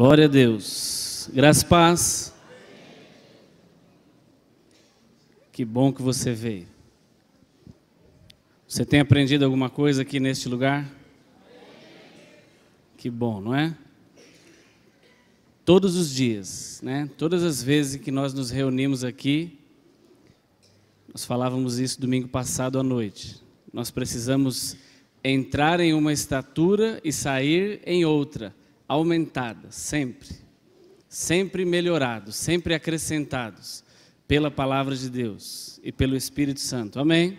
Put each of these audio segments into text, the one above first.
Glória a Deus. Graças paz. Que bom que você veio. Você tem aprendido alguma coisa aqui neste lugar? Que bom, não é? Todos os dias, né? Todas as vezes que nós nos reunimos aqui, nós falávamos isso domingo passado à noite. Nós precisamos entrar em uma estatura e sair em outra aumentada, sempre, sempre melhorados, sempre acrescentados pela palavra de Deus e pelo Espírito Santo. Amém?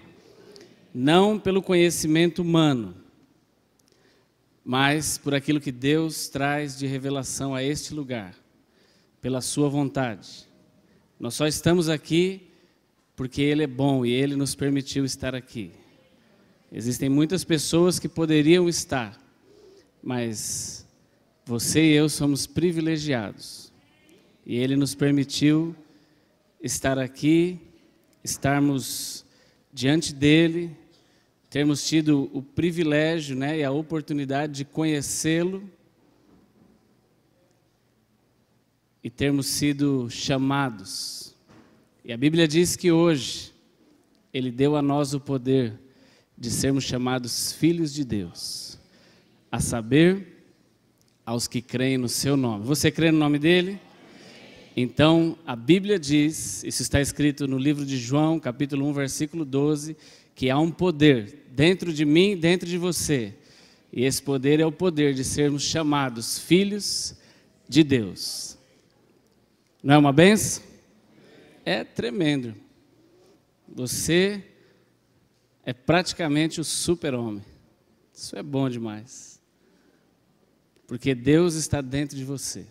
Não pelo conhecimento humano, mas por aquilo que Deus traz de revelação a este lugar, pela Sua vontade. Nós só estamos aqui porque Ele é bom e Ele nos permitiu estar aqui. Existem muitas pessoas que poderiam estar, mas você e eu somos privilegiados. E Ele nos permitiu estar aqui, estarmos diante dEle, termos tido o privilégio né, e a oportunidade de conhecê-lo e termos sido chamados. E a Bíblia diz que hoje Ele deu a nós o poder de sermos chamados filhos de Deus, a saber, aos que creem no seu nome. Você crê no nome dele? Então, a Bíblia diz, isso está escrito no livro de João, capítulo 1, versículo 12, que há um poder dentro de mim, dentro de você. E esse poder é o poder de sermos chamados filhos de Deus. Não é uma benção? É tremendo. Você é praticamente o super-homem. Isso é bom demais. Porque Deus está dentro de você.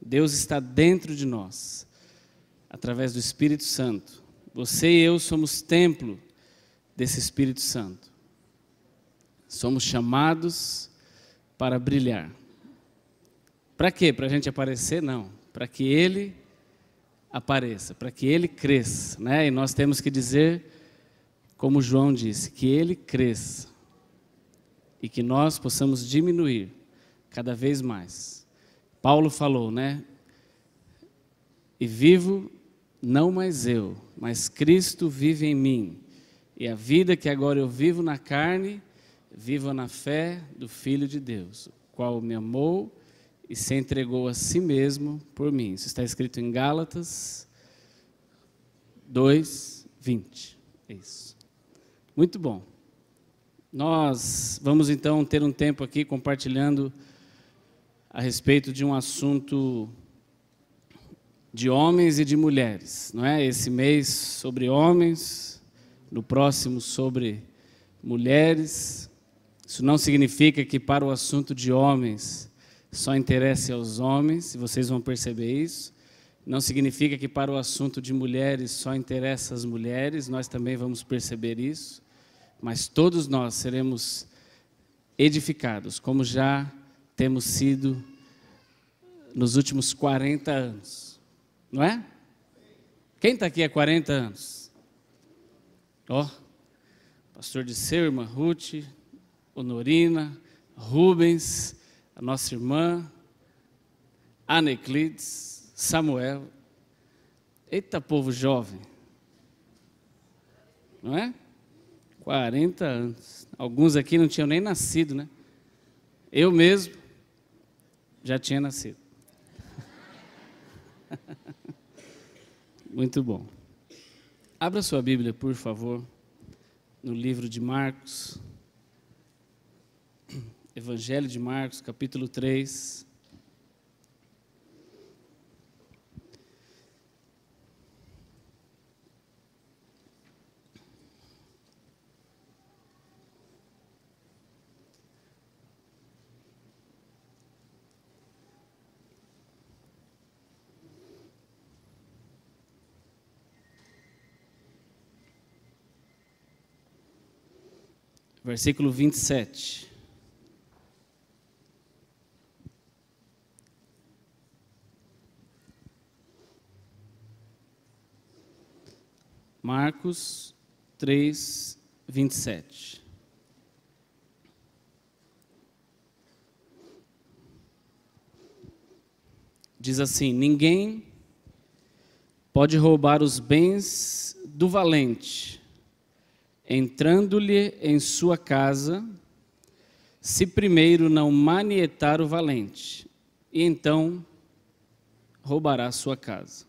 Deus está dentro de nós, através do Espírito Santo. Você e eu somos templo desse Espírito Santo. Somos chamados para brilhar. Para quê? Para a gente aparecer? Não. Para que Ele apareça, para que Ele cresça. Né? E nós temos que dizer, como João disse, que Ele cresça e que nós possamos diminuir cada vez mais. Paulo falou, né? E vivo não mais eu, mas Cristo vive em mim. E a vida que agora eu vivo na carne, vivo na fé do Filho de Deus, o qual me amou e se entregou a si mesmo por mim. Isso está escrito em Gálatas 2, 20. É isso. Muito bom. Nós vamos então ter um tempo aqui compartilhando a respeito de um assunto de homens e de mulheres, não é? Esse mês sobre homens, no próximo sobre mulheres. Isso não significa que para o assunto de homens só interesse aos homens, e vocês vão perceber isso. Não significa que para o assunto de mulheres só interessa às mulheres, nós também vamos perceber isso. Mas todos nós seremos edificados, como já temos sido nos últimos 40 anos. Não é? Quem está aqui há 40 anos? Ó, oh, pastor Disseu, irmã Ruth, Honorina, Rubens, a nossa irmã, Aneclides, Samuel. Eita, povo jovem. Não é? 40 anos. Alguns aqui não tinham nem nascido, né? Eu mesmo já tinha nascido. Muito bom. Abra sua Bíblia, por favor, no livro de Marcos, Evangelho de Marcos, capítulo 3. versículo 27. Marcos 3, 27. Diz assim: Ninguém pode roubar os bens do valente entrando-lhe em sua casa, se primeiro não manietar o valente, e então roubará sua casa.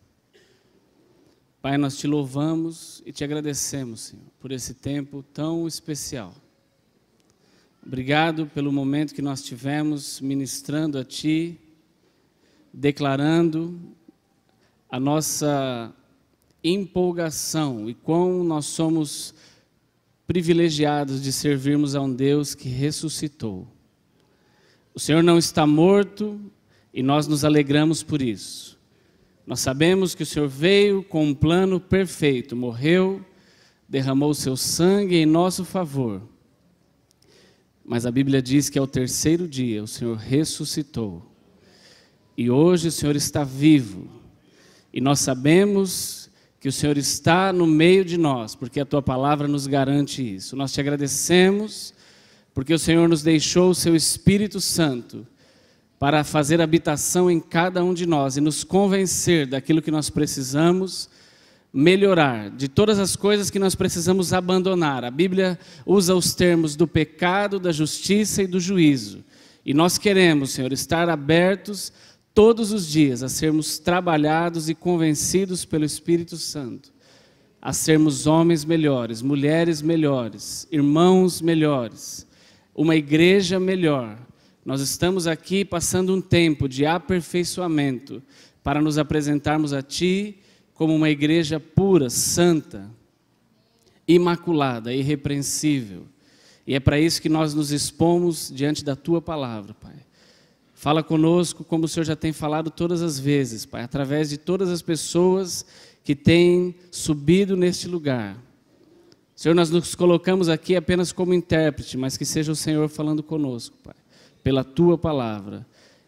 Pai, nós te louvamos e te agradecemos, Senhor, por esse tempo tão especial. Obrigado pelo momento que nós tivemos ministrando a Ti, declarando a nossa empolgação e quão nós somos privilegiados de servirmos a um Deus que ressuscitou. O Senhor não está morto e nós nos alegramos por isso. Nós sabemos que o Senhor veio com um plano perfeito, morreu, derramou seu sangue em nosso favor. Mas a Bíblia diz que ao terceiro dia o Senhor ressuscitou. E hoje o Senhor está vivo. E nós sabemos que o Senhor está no meio de nós, porque a tua palavra nos garante isso. Nós te agradecemos, porque o Senhor nos deixou o seu Espírito Santo para fazer habitação em cada um de nós e nos convencer daquilo que nós precisamos melhorar, de todas as coisas que nós precisamos abandonar. A Bíblia usa os termos do pecado, da justiça e do juízo. E nós queremos, Senhor, estar abertos todos os dias a sermos trabalhados e convencidos pelo Espírito Santo, a sermos homens melhores, mulheres melhores, irmãos melhores, uma igreja melhor. Nós estamos aqui passando um tempo de aperfeiçoamento para nos apresentarmos a Ti como uma igreja pura, santa, imaculada, irrepreensível. E é para isso que nós nos expomos diante da Tua palavra, Pai. Fala conosco como o Senhor já tem falado todas as vezes, Pai, através de todas as pessoas que têm subido neste lugar. Senhor, nós nos colocamos aqui apenas como intérprete, mas que seja o Senhor falando conosco, Pai, pela tua palavra.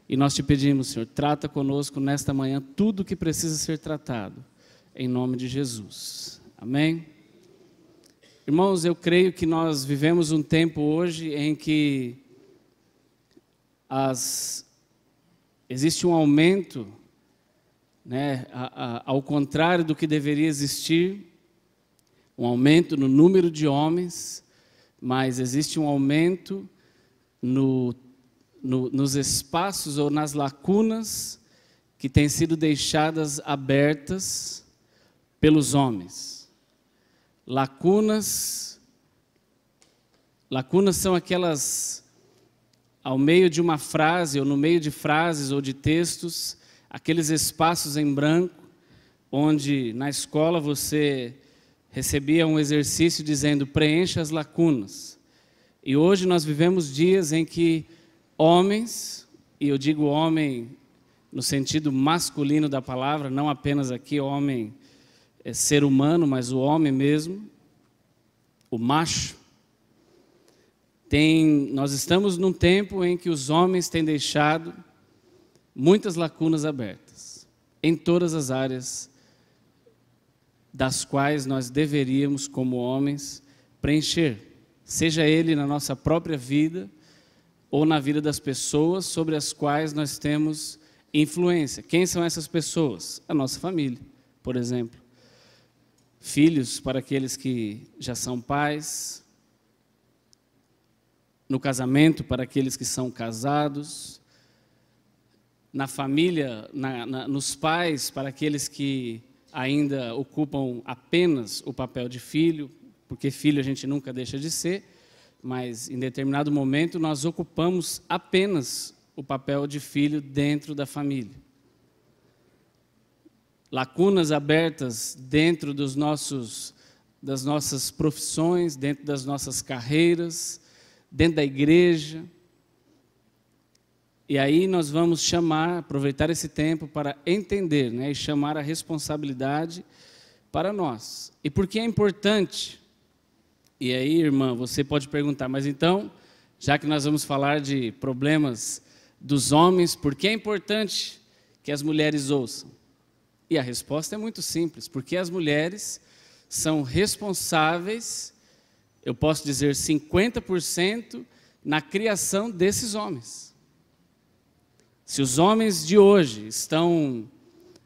E nós te pedimos, Senhor, trata conosco nesta manhã tudo o que precisa ser tratado, em nome de Jesus. Amém? Irmãos, eu creio que nós vivemos um tempo hoje em que as Existe um aumento, né, a, a, ao contrário do que deveria existir, um aumento no número de homens, mas existe um aumento no, no, nos espaços ou nas lacunas que têm sido deixadas abertas pelos homens. Lacunas, lacunas são aquelas ao meio de uma frase, ou no meio de frases ou de textos, aqueles espaços em branco, onde na escola você recebia um exercício dizendo preencha as lacunas. E hoje nós vivemos dias em que homens, e eu digo homem no sentido masculino da palavra, não apenas aqui homem é ser humano, mas o homem mesmo, o macho, tem, nós estamos num tempo em que os homens têm deixado muitas lacunas abertas em todas as áreas das quais nós deveríamos, como homens, preencher, seja ele na nossa própria vida ou na vida das pessoas sobre as quais nós temos influência. Quem são essas pessoas? A nossa família, por exemplo. Filhos para aqueles que já são pais, no casamento para aqueles que são casados, na família, na, na, nos pais para aqueles que ainda ocupam apenas o papel de filho, porque filho a gente nunca deixa de ser, mas em determinado momento nós ocupamos apenas o papel de filho dentro da família. Lacunas abertas dentro dos nossos, das nossas profissões, dentro das nossas carreiras, dentro da igreja. E aí nós vamos chamar, aproveitar esse tempo para entender né, e chamar a responsabilidade para nós. E por que é importante? E aí, irmã, você pode perguntar, mas então, já que nós vamos falar de problemas dos homens, por que é importante que as mulheres ouçam? E a resposta é muito simples, porque as mulheres são responsáveis eu posso dizer 50% na criação desses homens. Se os homens de hoje estão,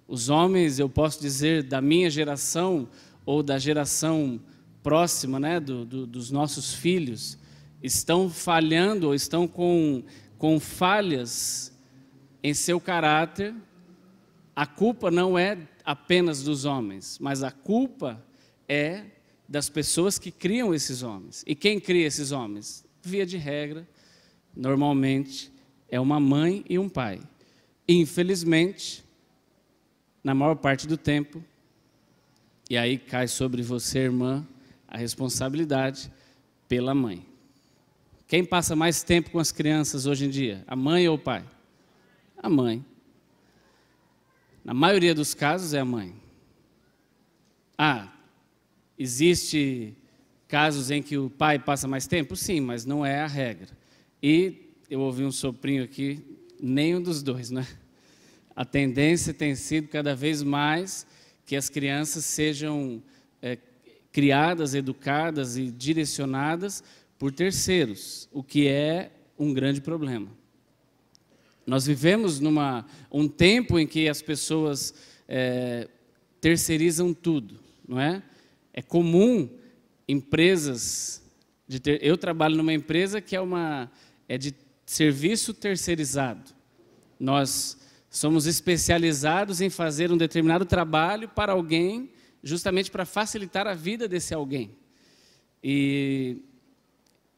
os homens, eu posso dizer, da minha geração ou da geração próxima, né, do, do, dos nossos filhos, estão falhando ou estão com, com falhas em seu caráter, a culpa não é apenas dos homens, mas a culpa é das pessoas que criam esses homens. E quem cria esses homens? Via de regra, normalmente, é uma mãe e um pai. Infelizmente, na maior parte do tempo, e aí cai sobre você, irmã, a responsabilidade pela mãe. Quem passa mais tempo com as crianças hoje em dia? A mãe ou o pai? A mãe. Na maioria dos casos é a mãe. Ah, Existe casos em que o pai passa mais tempo? Sim, mas não é a regra. E eu ouvi um soprinho aqui, nenhum dos dois, né? A tendência tem sido cada vez mais que as crianças sejam é, criadas, educadas e direcionadas por terceiros, o que é um grande problema. Nós vivemos numa um tempo em que as pessoas é, terceirizam tudo, não é? É comum empresas de ter, eu trabalho numa empresa que é uma é de serviço terceirizado. Nós somos especializados em fazer um determinado trabalho para alguém, justamente para facilitar a vida desse alguém. E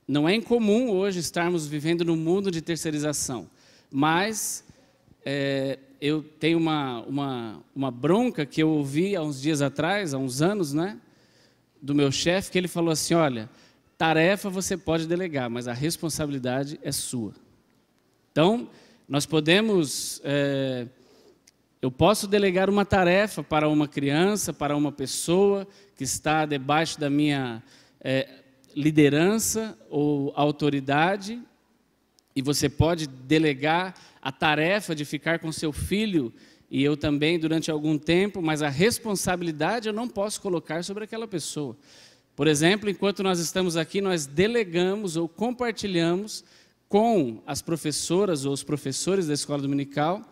não é incomum hoje estarmos vivendo no mundo de terceirização, mas é, eu tenho uma, uma, uma bronca que eu ouvi há uns dias atrás, há uns anos, né? do meu chefe que ele falou assim: olha, tarefa você pode delegar, mas a responsabilidade é sua. Então, nós podemos. É, eu posso delegar uma tarefa para uma criança, para uma pessoa que está debaixo da minha é, liderança ou autoridade, e você pode delegar a tarefa de ficar com seu filho e eu também durante algum tempo, mas a responsabilidade eu não posso colocar sobre aquela pessoa. Por exemplo, enquanto nós estamos aqui, nós delegamos ou compartilhamos com as professoras ou os professores da escola dominical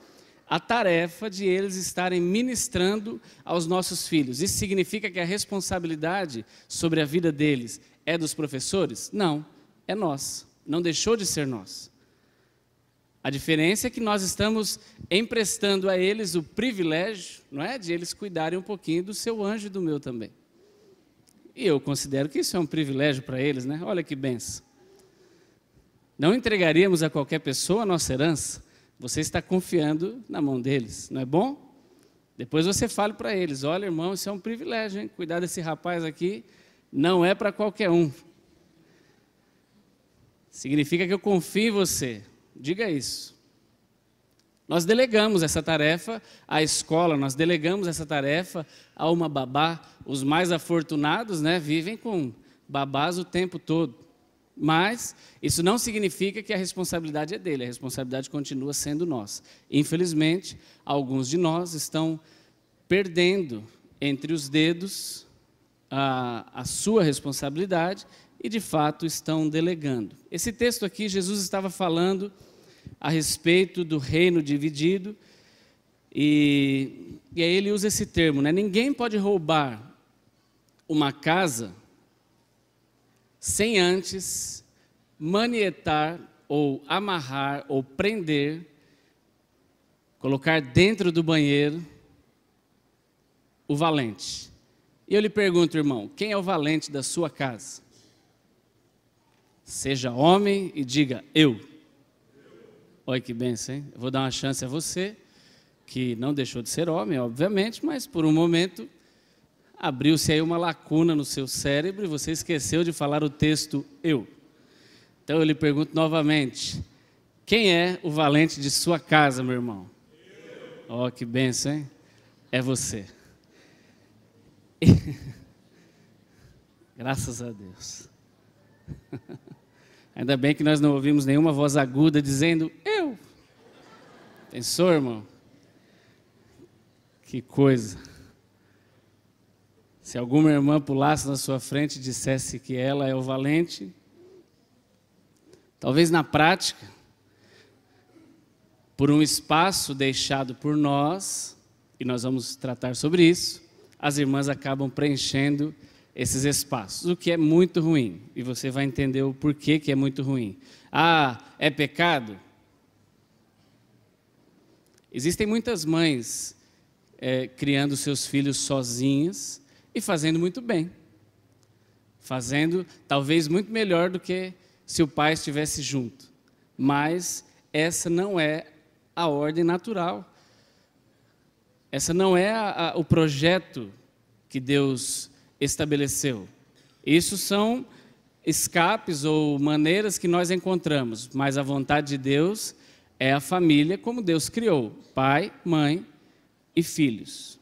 a tarefa de eles estarem ministrando aos nossos filhos. Isso significa que a responsabilidade sobre a vida deles é dos professores? Não, é nossa. Não deixou de ser nossa. A diferença é que nós estamos emprestando a eles o privilégio, não é, de eles cuidarem um pouquinho do seu anjo e do meu também. E eu considero que isso é um privilégio para eles, né? Olha que benção. Não entregaríamos a qualquer pessoa a nossa herança. Você está confiando na mão deles, não é bom? Depois você fala para eles: olha, irmão, isso é um privilégio, hein? Cuidar desse rapaz aqui não é para qualquer um. Significa que eu confio em você, Diga isso. Nós delegamos essa tarefa à escola, nós delegamos essa tarefa a uma babá. Os mais afortunados né, vivem com babás o tempo todo. Mas isso não significa que a responsabilidade é dele, a responsabilidade continua sendo nossa. Infelizmente, alguns de nós estão perdendo entre os dedos a, a sua responsabilidade e, de fato, estão delegando. Esse texto aqui, Jesus estava falando a respeito do reino dividido. E, e aí ele usa esse termo, né? Ninguém pode roubar uma casa sem antes manietar ou amarrar ou prender, colocar dentro do banheiro o valente. E eu lhe pergunto, irmão, quem é o valente da sua casa? Seja homem e diga eu. Olha que benção, hein? Eu vou dar uma chance a você, que não deixou de ser homem, obviamente, mas por um momento abriu-se aí uma lacuna no seu cérebro e você esqueceu de falar o texto eu. Então eu lhe pergunto novamente: quem é o valente de sua casa, meu irmão? Ó, oh, que benção, hein? É você. Graças a Deus. Ainda bem que nós não ouvimos nenhuma voz aguda dizendo eu. Pensou, irmão? Que coisa. Se alguma irmã pulasse na sua frente e dissesse que ela é o valente, talvez na prática, por um espaço deixado por nós, e nós vamos tratar sobre isso, as irmãs acabam preenchendo esses espaços, o que é muito ruim. E você vai entender o porquê que é muito ruim. Ah, é pecado? Existem muitas mães é, criando seus filhos sozinhas e fazendo muito bem. Fazendo talvez muito melhor do que se o pai estivesse junto. Mas essa não é a ordem natural. Essa não é a, a, o projeto que Deus estabeleceu. Isso são escapes ou maneiras que nós encontramos, mas a vontade de Deus é a família como Deus criou: pai, mãe e filhos.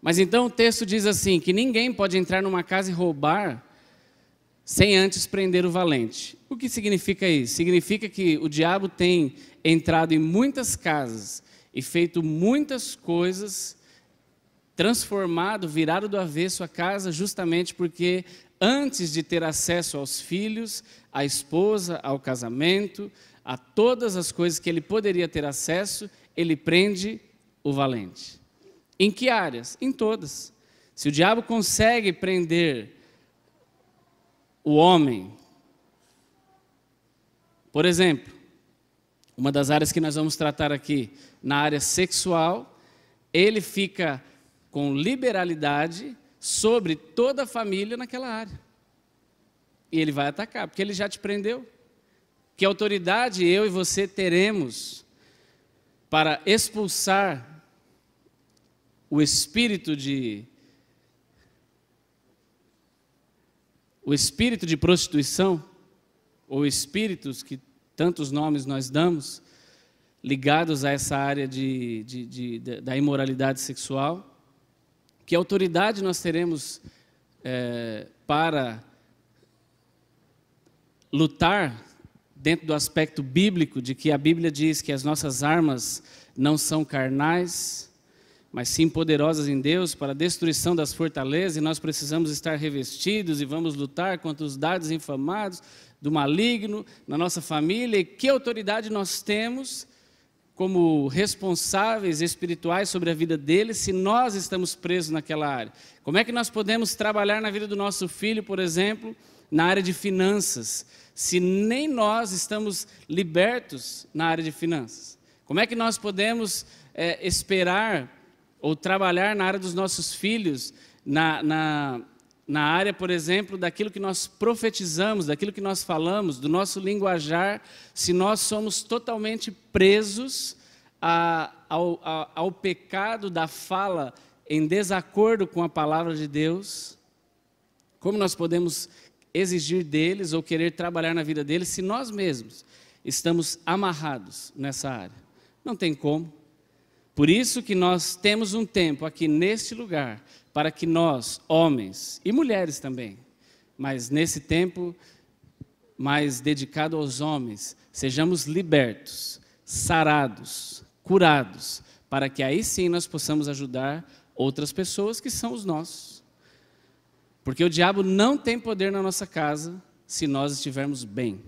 Mas então o texto diz assim: que ninguém pode entrar numa casa e roubar sem antes prender o valente. O que significa isso? Significa que o diabo tem entrado em muitas casas e feito muitas coisas transformado, virado do avesso a casa, justamente porque antes de ter acesso aos filhos, à esposa, ao casamento, a todas as coisas que ele poderia ter acesso, ele prende o valente. Em que áreas? Em todas. Se o diabo consegue prender o homem, por exemplo, uma das áreas que nós vamos tratar aqui, na área sexual, ele fica com liberalidade sobre toda a família naquela área. E ele vai atacar, porque ele já te prendeu. Que autoridade eu e você teremos para expulsar o espírito de o espírito de prostituição ou espíritos que tantos nomes nós damos ligados a essa área de, de, de, da imoralidade sexual que autoridade nós teremos é, para lutar dentro do aspecto bíblico de que a Bíblia diz que as nossas armas não são carnais, mas sim poderosas em Deus para a destruição das fortalezas, e nós precisamos estar revestidos e vamos lutar contra os dados infamados do maligno na nossa família. E que autoridade nós temos como responsáveis espirituais sobre a vida dele se nós estamos presos naquela área? Como é que nós podemos trabalhar na vida do nosso filho, por exemplo, na área de finanças, se nem nós estamos libertos na área de finanças? Como é que nós podemos é, esperar ou trabalhar na área dos nossos filhos, na, na, na área, por exemplo, daquilo que nós profetizamos, daquilo que nós falamos, do nosso linguajar, se nós somos totalmente presos a, ao, a, ao pecado da fala em desacordo com a palavra de Deus, como nós podemos exigir deles ou querer trabalhar na vida deles se nós mesmos estamos amarrados nessa área? Não tem como. Por isso que nós temos um tempo aqui neste lugar para que nós, homens e mulheres também, mas nesse tempo mais dedicado aos homens, sejamos libertos, sarados, curados, para que aí sim nós possamos ajudar outras pessoas que são os nossos. Porque o diabo não tem poder na nossa casa se nós estivermos bem,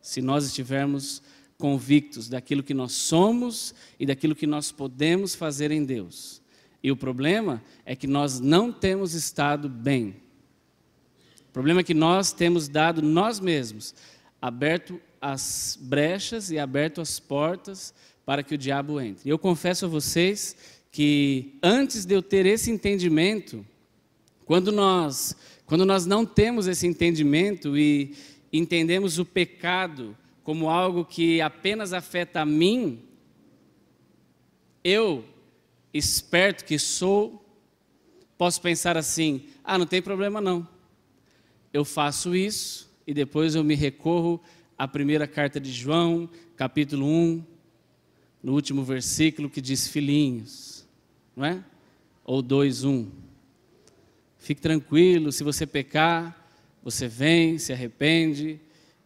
se nós estivermos convictos daquilo que nós somos e daquilo que nós podemos fazer em Deus. E o problema é que nós não temos estado bem. O problema é que nós temos dado nós mesmos, aberto as brechas e aberto as portas para que o diabo entre. E eu confesso a vocês que antes de eu ter esse entendimento, quando nós, quando nós não temos esse entendimento e entendemos o pecado como algo que apenas afeta a mim, eu esperto que sou, posso pensar assim: ah, não tem problema não. Eu faço isso e depois eu me recorro à primeira carta de João, capítulo 1, no último versículo que diz filhinhos, não é? Ou 2, 1. Fique tranquilo, se você pecar, você vem, se arrepende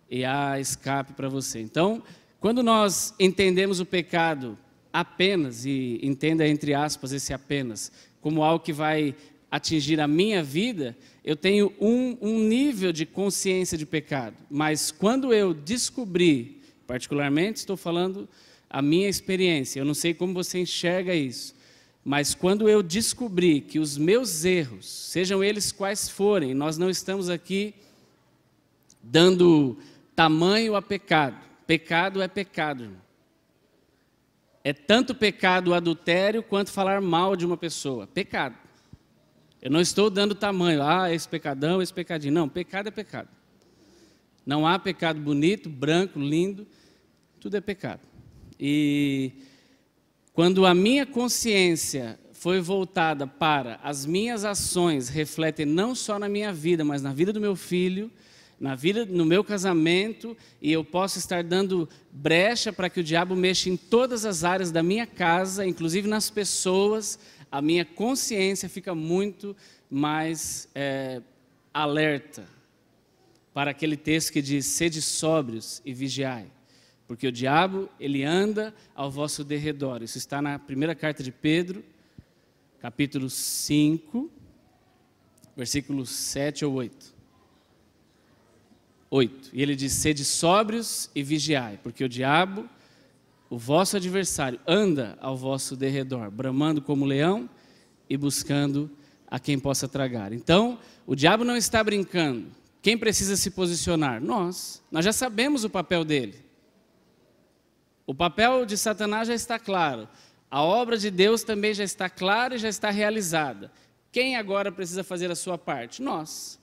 e há escape para você. Então, quando nós entendemos o pecado apenas, e entenda entre aspas esse apenas, como algo que vai atingir a minha vida, eu tenho um, um nível de consciência de pecado. Mas quando eu descobri, particularmente estou falando a minha experiência, eu não sei como você enxerga isso, mas quando eu descobri que os meus erros, sejam eles quais forem, nós não estamos aqui dando tamanho a pecado. Pecado é pecado é tanto pecado o adultério quanto falar mal de uma pessoa. Pecado. Eu não estou dando tamanho, ah, esse pecadão, esse pecadinho. Não, pecado é pecado. Não há pecado bonito, branco, lindo, tudo é pecado. E quando a minha consciência foi voltada para as minhas ações refletem não só na minha vida, mas na vida do meu filho, na vida, no meu casamento, e eu posso estar dando brecha para que o diabo mexa em todas as áreas da minha casa, inclusive nas pessoas, a minha consciência fica muito mais é, alerta para aquele texto que diz: sede sóbrios e vigiai. Porque o diabo, ele anda ao vosso derredor. Isso está na primeira carta de Pedro, capítulo 5, versículos 7 ou 8. 8. E ele diz: Sede sóbrios e vigiai, porque o diabo, o vosso adversário, anda ao vosso derredor, bramando como leão e buscando a quem possa tragar. Então, o diabo não está brincando. Quem precisa se posicionar? Nós. Nós já sabemos o papel dele. O papel de Satanás já está claro. A obra de Deus também já está clara e já está realizada. Quem agora precisa fazer a sua parte? Nós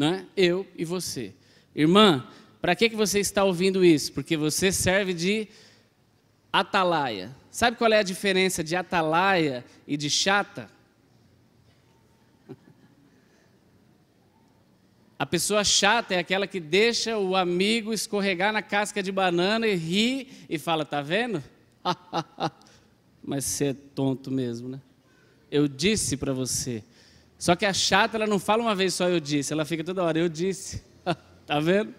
né? eu e você. Irmã, para que, que você está ouvindo isso? Porque você serve de atalaia. Sabe qual é a diferença de atalaia e de chata? A pessoa chata é aquela que deixa o amigo escorregar na casca de banana e ri e fala: Tá vendo? Mas você é tonto mesmo, né? Eu disse para você. Só que a chata, ela não fala uma vez só eu disse, ela fica toda hora, eu disse. tá vendo?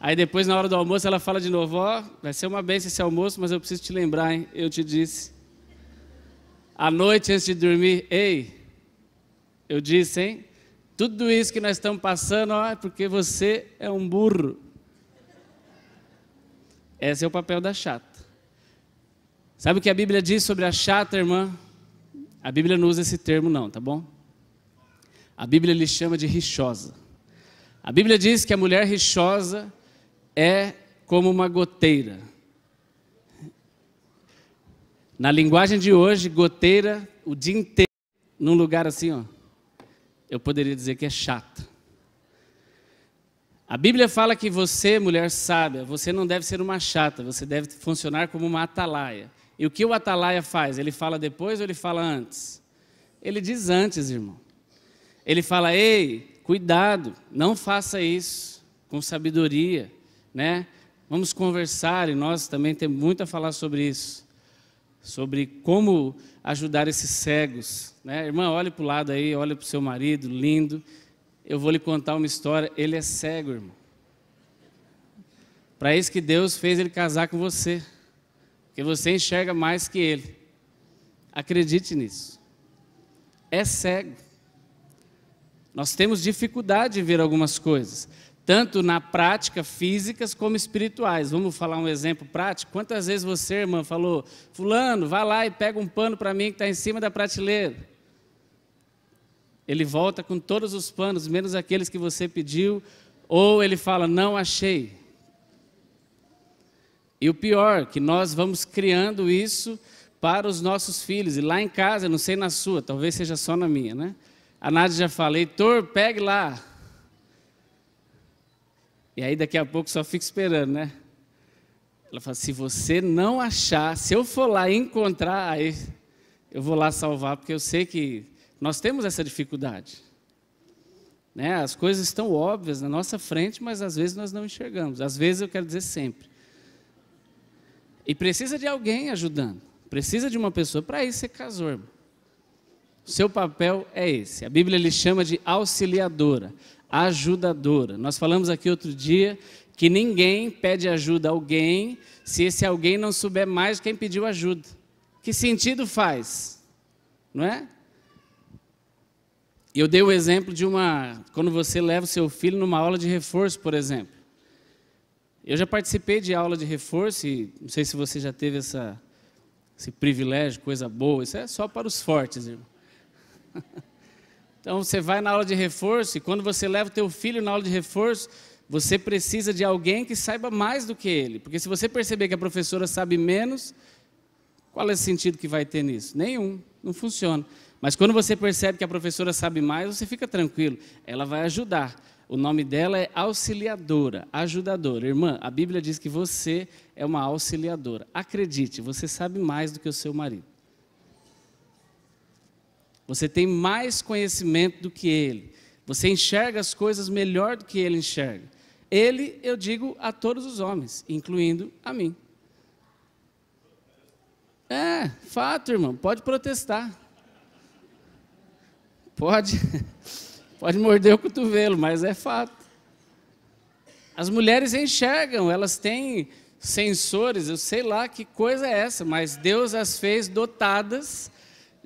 Aí depois, na hora do almoço, ela fala de novo: Ó, oh, vai ser uma benção esse almoço, mas eu preciso te lembrar, hein? Eu te disse. À noite, antes de dormir, ei, eu disse, hein? Tudo isso que nós estamos passando, ó, é porque você é um burro. Esse é o papel da chata. Sabe o que a Bíblia diz sobre a chata, irmã? A Bíblia não usa esse termo, não, tá bom? A Bíblia lhe chama de rixosa. A Bíblia diz que a mulher rixosa é como uma goteira. Na linguagem de hoje, goteira o dia inteiro num lugar assim, ó. Eu poderia dizer que é chata. A Bíblia fala que você, mulher sábia, você não deve ser uma chata, você deve funcionar como uma atalaia. E o que o atalaia faz? Ele fala depois ou ele fala antes? Ele diz antes, irmão ele fala: ei, cuidado, não faça isso com sabedoria, né? Vamos conversar e nós também temos muito a falar sobre isso, sobre como ajudar esses cegos, né? Irmã, olhe para o lado aí, olhe para o seu marido, lindo. Eu vou lhe contar uma história. Ele é cego, irmão. Para isso que Deus fez ele casar com você, porque você enxerga mais que ele. Acredite nisso. É cego. Nós temos dificuldade em ver algumas coisas, tanto na prática físicas como espirituais. Vamos falar um exemplo prático? Quantas vezes você, irmã, falou: Fulano, vá lá e pega um pano para mim que está em cima da prateleira? Ele volta com todos os panos, menos aqueles que você pediu, ou ele fala: Não achei. E o pior, que nós vamos criando isso para os nossos filhos. E lá em casa, não sei na sua, talvez seja só na minha, né? A Nádia já falei, Heitor, pegue lá. E aí daqui a pouco só fica esperando, né? Ela fala, se você não achar, se eu for lá encontrar, aí eu vou lá salvar, porque eu sei que nós temos essa dificuldade. Né? As coisas estão óbvias na nossa frente, mas às vezes nós não enxergamos. Às vezes eu quero dizer sempre. E precisa de alguém ajudando. Precisa de uma pessoa. Para isso você casou, irmão. Seu papel é esse. A Bíblia lhe chama de auxiliadora, ajudadora. Nós falamos aqui outro dia que ninguém pede ajuda a alguém se esse alguém não souber mais quem pediu ajuda. Que sentido faz? Não é? Eu dei o exemplo de uma. Quando você leva o seu filho numa aula de reforço, por exemplo. Eu já participei de aula de reforço, e não sei se você já teve essa, esse privilégio, coisa boa, isso é só para os fortes, irmão. Então você vai na aula de reforço e quando você leva o teu filho na aula de reforço, você precisa de alguém que saiba mais do que ele, porque se você perceber que a professora sabe menos, qual é o sentido que vai ter nisso? Nenhum, não funciona. Mas quando você percebe que a professora sabe mais, você fica tranquilo, ela vai ajudar. O nome dela é auxiliadora, ajudadora. Irmã, a Bíblia diz que você é uma auxiliadora. Acredite, você sabe mais do que o seu marido. Você tem mais conhecimento do que ele. Você enxerga as coisas melhor do que ele enxerga. Ele, eu digo a todos os homens, incluindo a mim. É, fato, irmão, pode protestar. Pode, pode morder o cotovelo, mas é fato. As mulheres enxergam, elas têm sensores, eu sei lá que coisa é essa, mas Deus as fez dotadas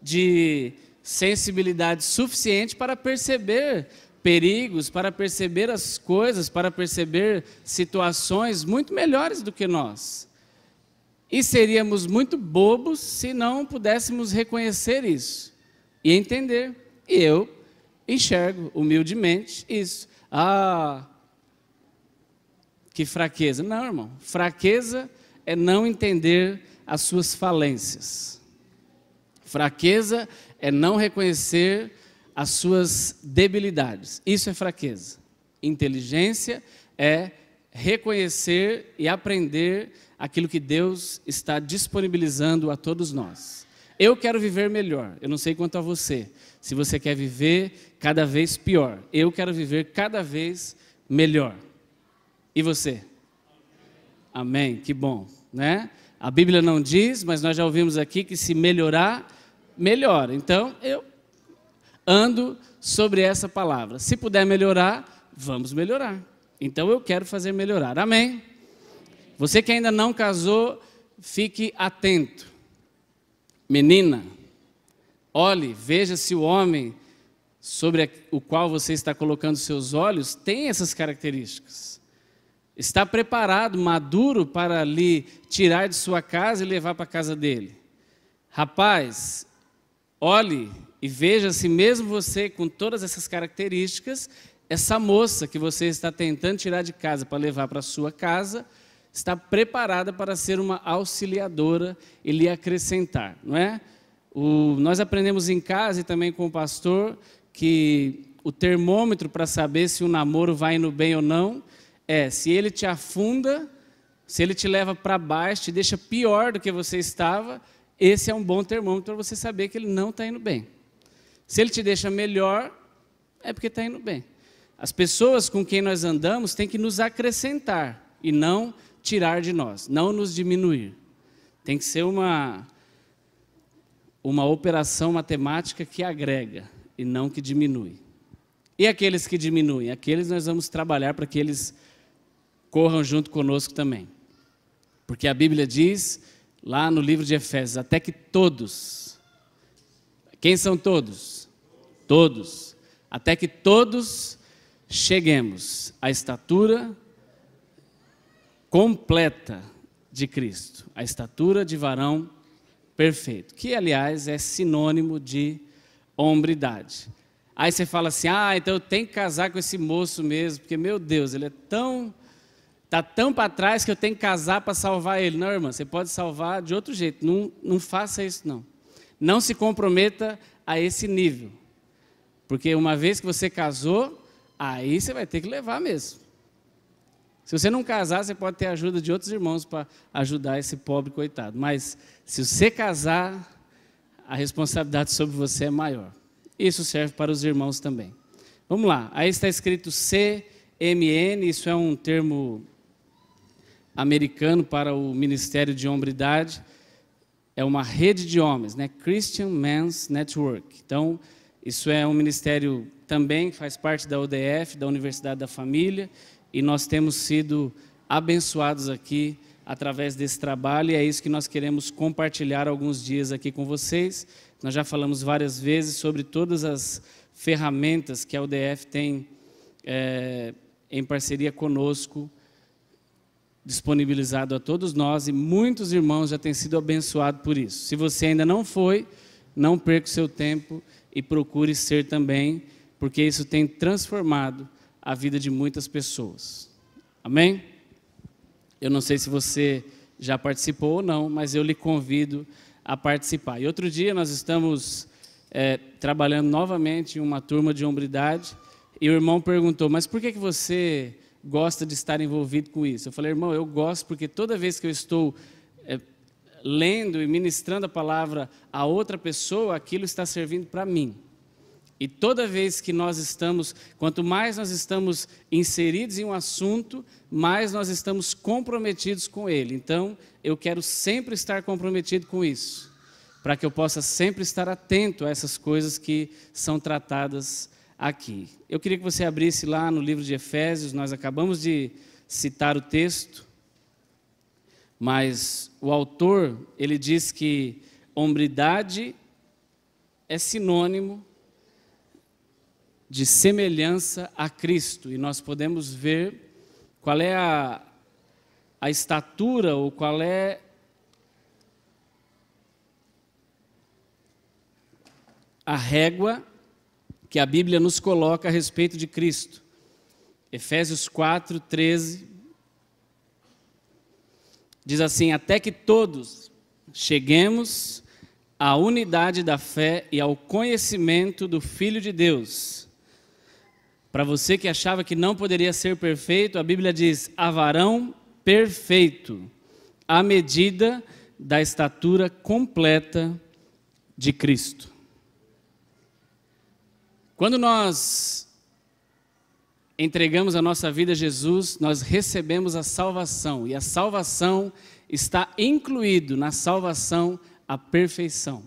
de sensibilidade suficiente para perceber perigos, para perceber as coisas, para perceber situações muito melhores do que nós. E seríamos muito bobos se não pudéssemos reconhecer isso e entender. E eu enxergo humildemente isso. Ah, que fraqueza. Não, irmão. Fraqueza é não entender as suas falências. Fraqueza é não reconhecer as suas debilidades. Isso é fraqueza. Inteligência é reconhecer e aprender aquilo que Deus está disponibilizando a todos nós. Eu quero viver melhor. Eu não sei quanto a você. Se você quer viver cada vez pior, eu quero viver cada vez melhor. E você? Amém. Que bom, né? A Bíblia não diz, mas nós já ouvimos aqui que se melhorar melhora. Então, eu ando sobre essa palavra. Se puder melhorar, vamos melhorar. Então, eu quero fazer melhorar. Amém? Você que ainda não casou, fique atento. Menina, olhe, veja se o homem sobre o qual você está colocando seus olhos tem essas características. Está preparado, maduro para lhe tirar de sua casa e levar para a casa dele. Rapaz, Olhe e veja se mesmo você com todas essas características, essa moça que você está tentando tirar de casa para levar para sua casa, está preparada para ser uma auxiliadora e lhe acrescentar, não é? O, nós aprendemos em casa e também com o pastor que o termômetro para saber se o um namoro vai no bem ou não é se ele te afunda, se ele te leva para baixo, te deixa pior do que você estava, esse é um bom termômetro para você saber que ele não está indo bem. Se ele te deixa melhor, é porque está indo bem. As pessoas com quem nós andamos têm que nos acrescentar e não tirar de nós, não nos diminuir. Tem que ser uma, uma operação matemática que agrega e não que diminui. E aqueles que diminuem? Aqueles nós vamos trabalhar para que eles corram junto conosco também. Porque a Bíblia diz lá no livro de Efésios, até que todos. Quem são todos? Todos. Até que todos cheguemos à estatura completa de Cristo, a estatura de varão perfeito, que aliás é sinônimo de hombridade. Aí você fala assim: ah, então eu tenho que casar com esse moço mesmo, porque meu Deus, ele é tão Está tão para trás que eu tenho que casar para salvar ele. Não, irmã, você pode salvar de outro jeito. Não, não faça isso, não. Não se comprometa a esse nível. Porque uma vez que você casou, aí você vai ter que levar mesmo. Se você não casar, você pode ter ajuda de outros irmãos para ajudar esse pobre coitado. Mas se você casar, a responsabilidade sobre você é maior. Isso serve para os irmãos também. Vamos lá. Aí está escrito CMN, isso é um termo americano para o Ministério de Hombridade, é uma rede de homens, né? Christian Men's Network. Então, isso é um ministério também que faz parte da UDF, da Universidade da Família, e nós temos sido abençoados aqui através desse trabalho, e é isso que nós queremos compartilhar alguns dias aqui com vocês. Nós já falamos várias vezes sobre todas as ferramentas que a UDF tem é, em parceria conosco disponibilizado a todos nós e muitos irmãos já têm sido abençoados por isso. Se você ainda não foi, não perca o seu tempo e procure ser também, porque isso tem transformado a vida de muitas pessoas. Amém? Eu não sei se você já participou ou não, mas eu lhe convido a participar. E outro dia nós estamos é, trabalhando novamente em uma turma de hombridade e o irmão perguntou: Mas por que, que você gosta de estar envolvido com isso. Eu falei, irmão, eu gosto porque toda vez que eu estou é, lendo e ministrando a palavra a outra pessoa, aquilo está servindo para mim. E toda vez que nós estamos, quanto mais nós estamos inseridos em um assunto, mais nós estamos comprometidos com ele. Então, eu quero sempre estar comprometido com isso, para que eu possa sempre estar atento a essas coisas que são tratadas aqui. Eu queria que você abrisse lá no livro de Efésios, nós acabamos de citar o texto, mas o autor, ele diz que hombridade é sinônimo de semelhança a Cristo, e nós podemos ver qual é a, a estatura ou qual é a régua que a Bíblia nos coloca a respeito de Cristo. Efésios 4, 13. Diz assim: Até que todos cheguemos à unidade da fé e ao conhecimento do Filho de Deus. Para você que achava que não poderia ser perfeito, a Bíblia diz: avarão perfeito, à medida da estatura completa de Cristo. Quando nós entregamos a nossa vida a Jesus, nós recebemos a salvação, e a salvação está incluído na salvação a perfeição.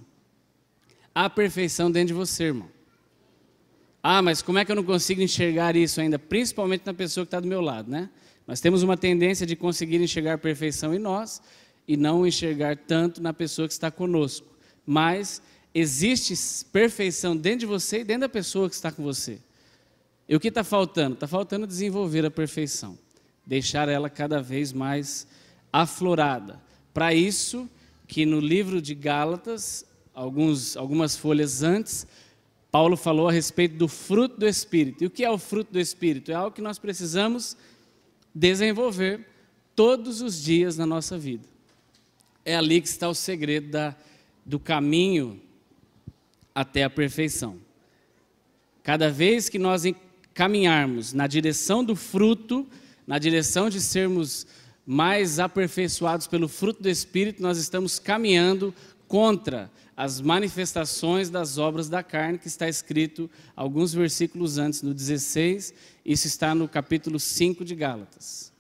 A perfeição dentro de você, irmão. Ah, mas como é que eu não consigo enxergar isso ainda? Principalmente na pessoa que está do meu lado, né? Nós temos uma tendência de conseguir enxergar perfeição em nós e não enxergar tanto na pessoa que está conosco. Mas Existe perfeição dentro de você e dentro da pessoa que está com você. E o que está faltando? Está faltando desenvolver a perfeição, deixar ela cada vez mais aflorada. Para isso, que no livro de Gálatas, alguns, algumas folhas antes, Paulo falou a respeito do fruto do Espírito. E o que é o fruto do Espírito? É algo que nós precisamos desenvolver todos os dias na nossa vida. É ali que está o segredo da, do caminho até a perfeição. Cada vez que nós caminharmos na direção do fruto, na direção de sermos mais aperfeiçoados pelo fruto do Espírito, nós estamos caminhando contra as manifestações das obras da carne, que está escrito alguns versículos antes, no 16, isso está no capítulo 5 de Gálatas.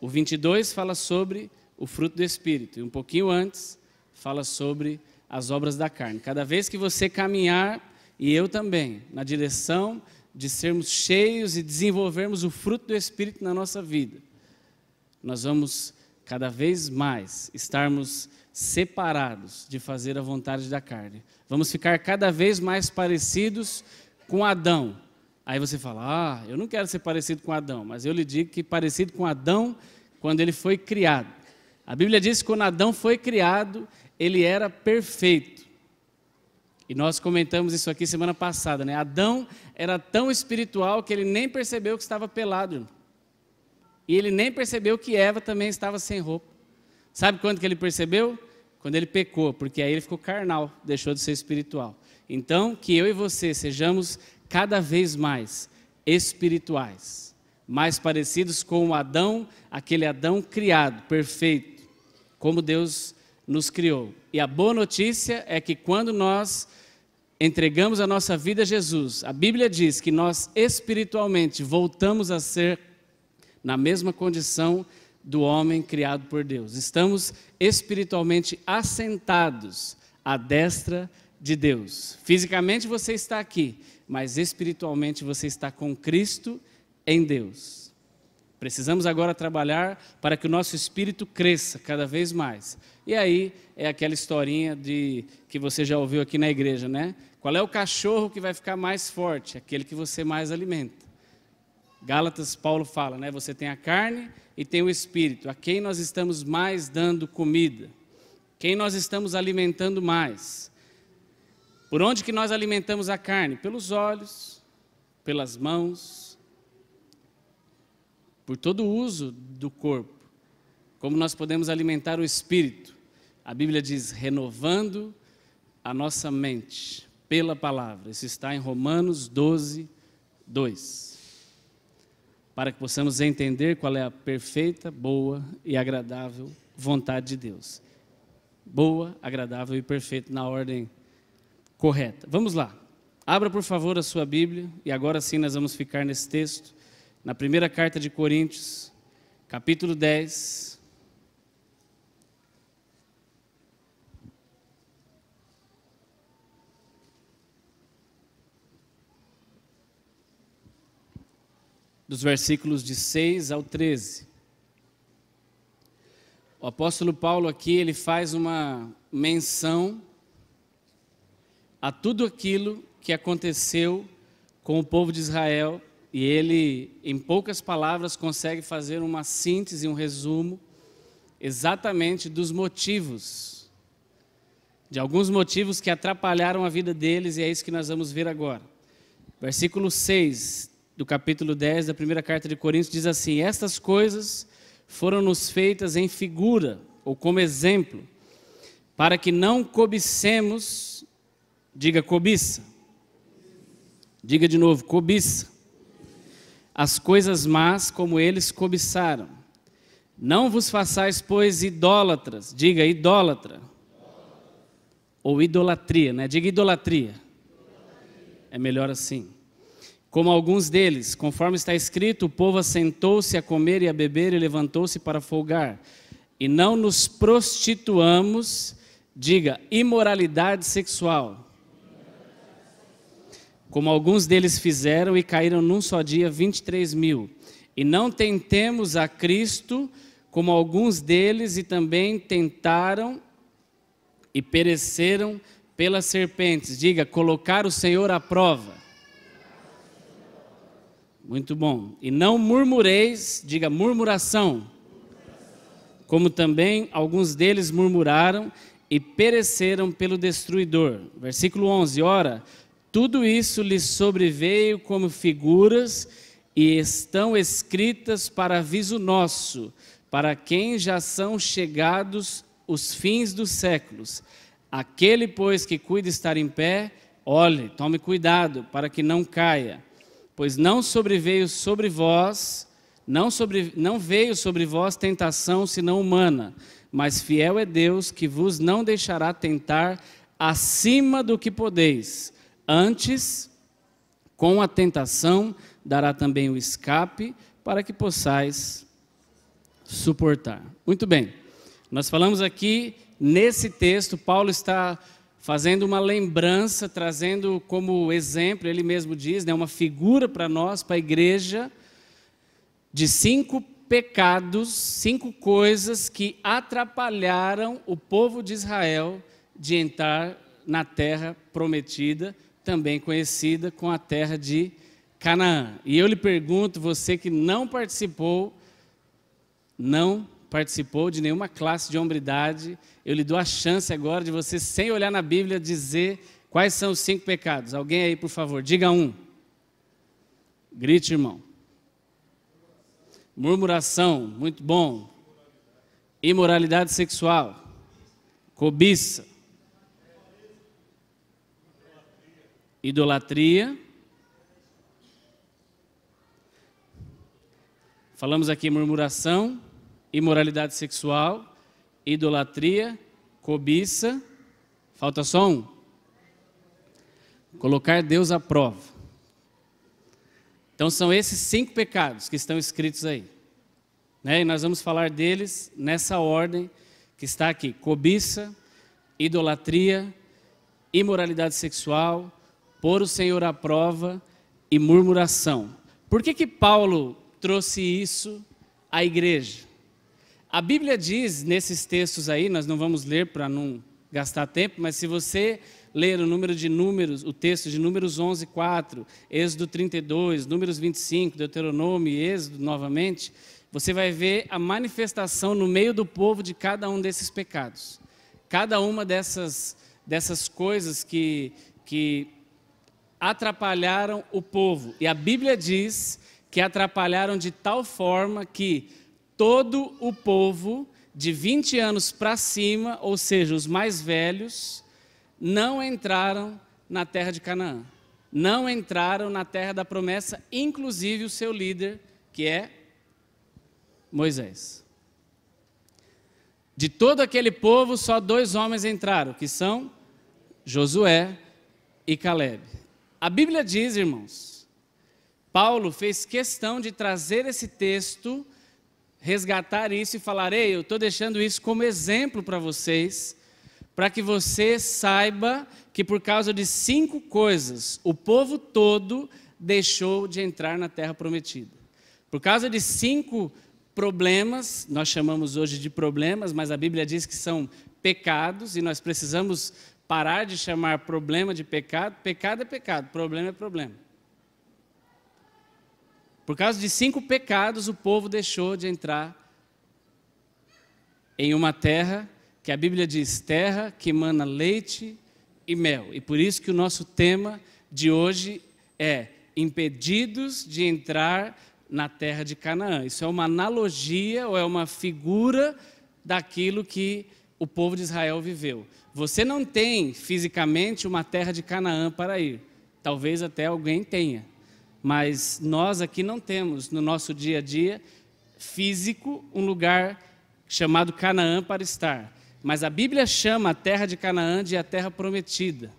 O 22 fala sobre o fruto do Espírito, e um pouquinho antes fala sobre as obras da carne. Cada vez que você caminhar, e eu também, na direção de sermos cheios e desenvolvermos o fruto do Espírito na nossa vida, nós vamos cada vez mais estarmos separados de fazer a vontade da carne. Vamos ficar cada vez mais parecidos com Adão. Aí você fala: Ah, eu não quero ser parecido com Adão, mas eu lhe digo que parecido com Adão quando ele foi criado. A Bíblia diz que quando Adão foi criado, ele era perfeito. E nós comentamos isso aqui semana passada, né? Adão era tão espiritual que ele nem percebeu que estava pelado. E ele nem percebeu que Eva também estava sem roupa. Sabe quando que ele percebeu? Quando ele pecou, porque aí ele ficou carnal, deixou de ser espiritual. Então, que eu e você sejamos cada vez mais espirituais, mais parecidos com o Adão, aquele Adão criado, perfeito, como Deus nos criou. E a boa notícia é que quando nós entregamos a nossa vida a Jesus, a Bíblia diz que nós espiritualmente voltamos a ser na mesma condição do homem criado por Deus. Estamos espiritualmente assentados à destra de Deus. Fisicamente você está aqui, mas espiritualmente você está com Cristo em Deus. Precisamos agora trabalhar para que o nosso espírito cresça cada vez mais. E aí é aquela historinha de que você já ouviu aqui na igreja, né? Qual é o cachorro que vai ficar mais forte? Aquele que você mais alimenta. Gálatas, Paulo fala, né? Você tem a carne e tem o espírito. A quem nós estamos mais dando comida? Quem nós estamos alimentando mais? Por onde que nós alimentamos a carne? Pelos olhos, pelas mãos, por todo o uso do corpo. Como nós podemos alimentar o espírito? A Bíblia diz: renovando a nossa mente pela palavra. Isso está em Romanos 12, 2. Para que possamos entender qual é a perfeita, boa e agradável vontade de Deus. Boa, agradável e perfeita na ordem correta. Vamos lá. Abra, por favor, a sua Bíblia e agora sim nós vamos ficar nesse texto na primeira carta de Coríntios, capítulo 10. Dos versículos de 6 ao 13. O apóstolo Paulo aqui ele faz uma menção a tudo aquilo que aconteceu com o povo de Israel e ele, em poucas palavras, consegue fazer uma síntese, um resumo, exatamente dos motivos, de alguns motivos que atrapalharam a vida deles, e é isso que nós vamos ver agora. Versículo 6 do capítulo 10 da primeira carta de Coríntios diz assim: Estas coisas foram-nos feitas em figura, ou como exemplo, para que não cobicemos, diga cobiça, diga de novo, cobiça as coisas más como eles cobiçaram. Não vos façais, pois, idólatras, diga idólatra. Ou idolatria, né? Diga idolatria. É melhor assim. Como alguns deles, conforme está escrito, o povo assentou-se a comer e a beber e levantou-se para folgar. E não nos prostituamos, diga imoralidade sexual como alguns deles fizeram e caíram num só dia 23 mil. E não tentemos a Cristo, como alguns deles e também tentaram e pereceram pelas serpentes. Diga, colocar o Senhor à prova. Muito bom. E não murmureis, diga murmuração. Como também alguns deles murmuraram e pereceram pelo destruidor. Versículo 11: Ora, tudo isso lhes sobreveio como figuras e estão escritas para aviso nosso, para quem já são chegados os fins dos séculos. Aquele, pois, que cuida estar em pé, olhe, tome cuidado, para que não caia. Pois não sobreveio sobre vós, não, sobre, não veio sobre vós tentação senão humana, mas fiel é Deus que vos não deixará tentar acima do que podeis Antes, com a tentação, dará também o escape, para que possais suportar. Muito bem, nós falamos aqui nesse texto, Paulo está fazendo uma lembrança, trazendo como exemplo, ele mesmo diz, né, uma figura para nós, para a igreja, de cinco pecados, cinco coisas que atrapalharam o povo de Israel de entrar na terra prometida, também conhecida com a terra de Canaã. E eu lhe pergunto, você que não participou, não participou de nenhuma classe de hombridade, eu lhe dou a chance agora de você, sem olhar na Bíblia, dizer quais são os cinco pecados. Alguém aí, por favor, diga um. Grite, irmão. Murmuração, muito bom. Imoralidade sexual, cobiça, idolatria. Falamos aqui murmuração, imoralidade sexual, idolatria, cobiça. Falta só um. Colocar Deus à prova. Então são esses cinco pecados que estão escritos aí. Né? E nós vamos falar deles nessa ordem que está aqui: cobiça, idolatria, imoralidade sexual, pôr o Senhor à prova e murmuração. Por que que Paulo trouxe isso à igreja? A Bíblia diz nesses textos aí, nós não vamos ler para não gastar tempo, mas se você ler o número de números, o texto de Números 11, 4, Êxodo 32, Números 25, Deuteronômio e Êxodo novamente, você vai ver a manifestação no meio do povo de cada um desses pecados. Cada uma dessas, dessas coisas que, que atrapalharam o povo. E a Bíblia diz que atrapalharam de tal forma que todo o povo de 20 anos para cima, ou seja, os mais velhos, não entraram na terra de Canaã. Não entraram na terra da promessa, inclusive o seu líder, que é Moisés. De todo aquele povo, só dois homens entraram, que são Josué e Caleb. A Bíblia diz, irmãos, Paulo fez questão de trazer esse texto, resgatar isso e falar: Ei, eu estou deixando isso como exemplo para vocês, para que você saiba que por causa de cinco coisas, o povo todo deixou de entrar na terra prometida. Por causa de cinco problemas, nós chamamos hoje de problemas, mas a Bíblia diz que são pecados e nós precisamos parar de chamar problema de pecado, pecado é pecado, problema é problema. Por causa de cinco pecados, o povo deixou de entrar em uma terra que a Bíblia diz terra que emana leite e mel. E por isso que o nosso tema de hoje é impedidos de entrar na terra de Canaã. Isso é uma analogia ou é uma figura daquilo que o povo de Israel viveu. Você não tem fisicamente uma terra de Canaã para ir. Talvez até alguém tenha. Mas nós aqui não temos no nosso dia a dia físico um lugar chamado Canaã para estar. Mas a Bíblia chama a terra de Canaã de a terra prometida.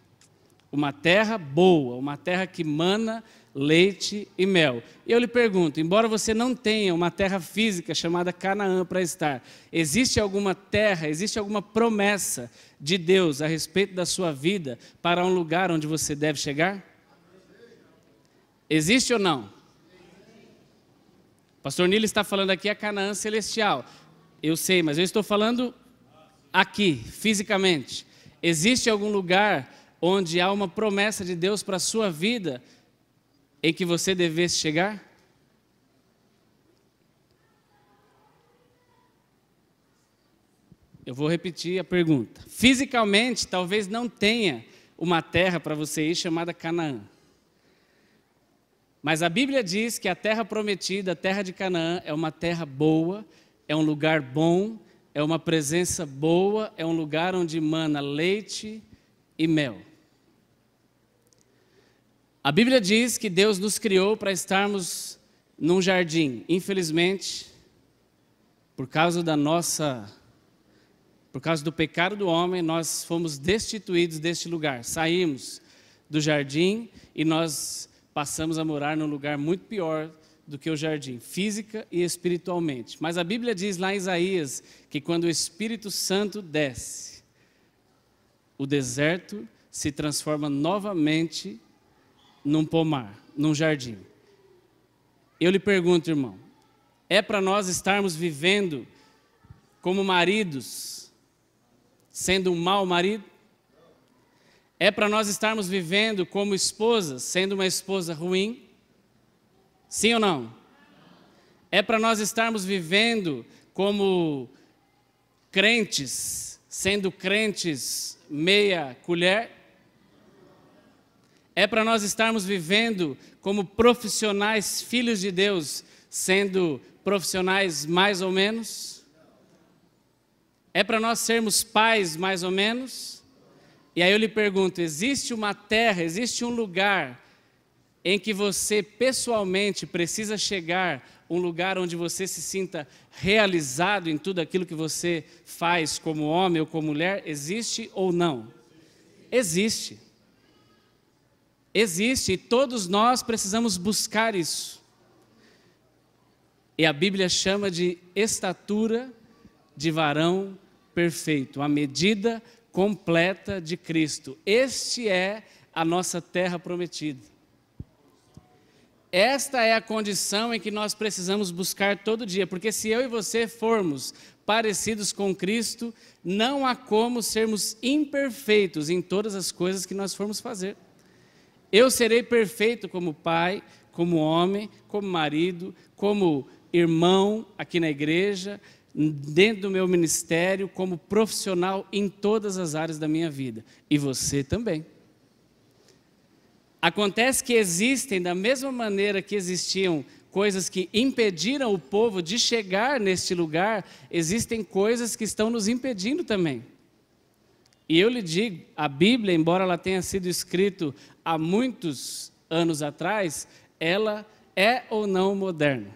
Uma terra boa, uma terra que mana leite e mel. Eu lhe pergunto, embora você não tenha uma terra física chamada Canaã para estar, existe alguma terra, existe alguma promessa de Deus a respeito da sua vida para um lugar onde você deve chegar? Existe ou não? Pastor Nilo está falando aqui a é Canaã celestial. Eu sei, mas eu estou falando aqui, fisicamente. Existe algum lugar onde há uma promessa de Deus para a sua vida em que você devesse chegar? Eu vou repetir a pergunta. Fisicamente, talvez não tenha uma terra para você ir chamada Canaã. Mas a Bíblia diz que a terra prometida, a terra de Canaã, é uma terra boa, é um lugar bom, é uma presença boa, é um lugar onde mana leite e mel. A Bíblia diz que Deus nos criou para estarmos num jardim. Infelizmente, por causa da nossa por causa do pecado do homem, nós fomos destituídos deste lugar. Saímos do jardim e nós passamos a morar num lugar muito pior do que o jardim, física e espiritualmente. Mas a Bíblia diz lá em Isaías que quando o Espírito Santo desce, o deserto se transforma novamente num pomar, num jardim. Eu lhe pergunto, irmão, é para nós estarmos vivendo como maridos, sendo um mau marido? É para nós estarmos vivendo como esposas, sendo uma esposa ruim? Sim ou não? É para nós estarmos vivendo como crentes, sendo crentes meia colher? é para nós estarmos vivendo como profissionais filhos de Deus, sendo profissionais mais ou menos? É para nós sermos pais mais ou menos? E aí eu lhe pergunto: existe uma terra, existe um lugar em que você pessoalmente precisa chegar, um lugar onde você se sinta realizado em tudo aquilo que você faz como homem ou como mulher? Existe ou não? Existe. Existe e todos nós precisamos buscar isso. E a Bíblia chama de estatura de varão perfeito, a medida completa de Cristo. Este é a nossa terra prometida. Esta é a condição em que nós precisamos buscar todo dia, porque se eu e você formos parecidos com Cristo, não há como sermos imperfeitos em todas as coisas que nós formos fazer. Eu serei perfeito como pai, como homem, como marido, como irmão aqui na igreja, dentro do meu ministério, como profissional em todas as áreas da minha vida. E você também. Acontece que existem, da mesma maneira que existiam coisas que impediram o povo de chegar neste lugar, existem coisas que estão nos impedindo também. E eu lhe digo, a Bíblia, embora ela tenha sido escrita há muitos anos atrás, ela é ou não moderna?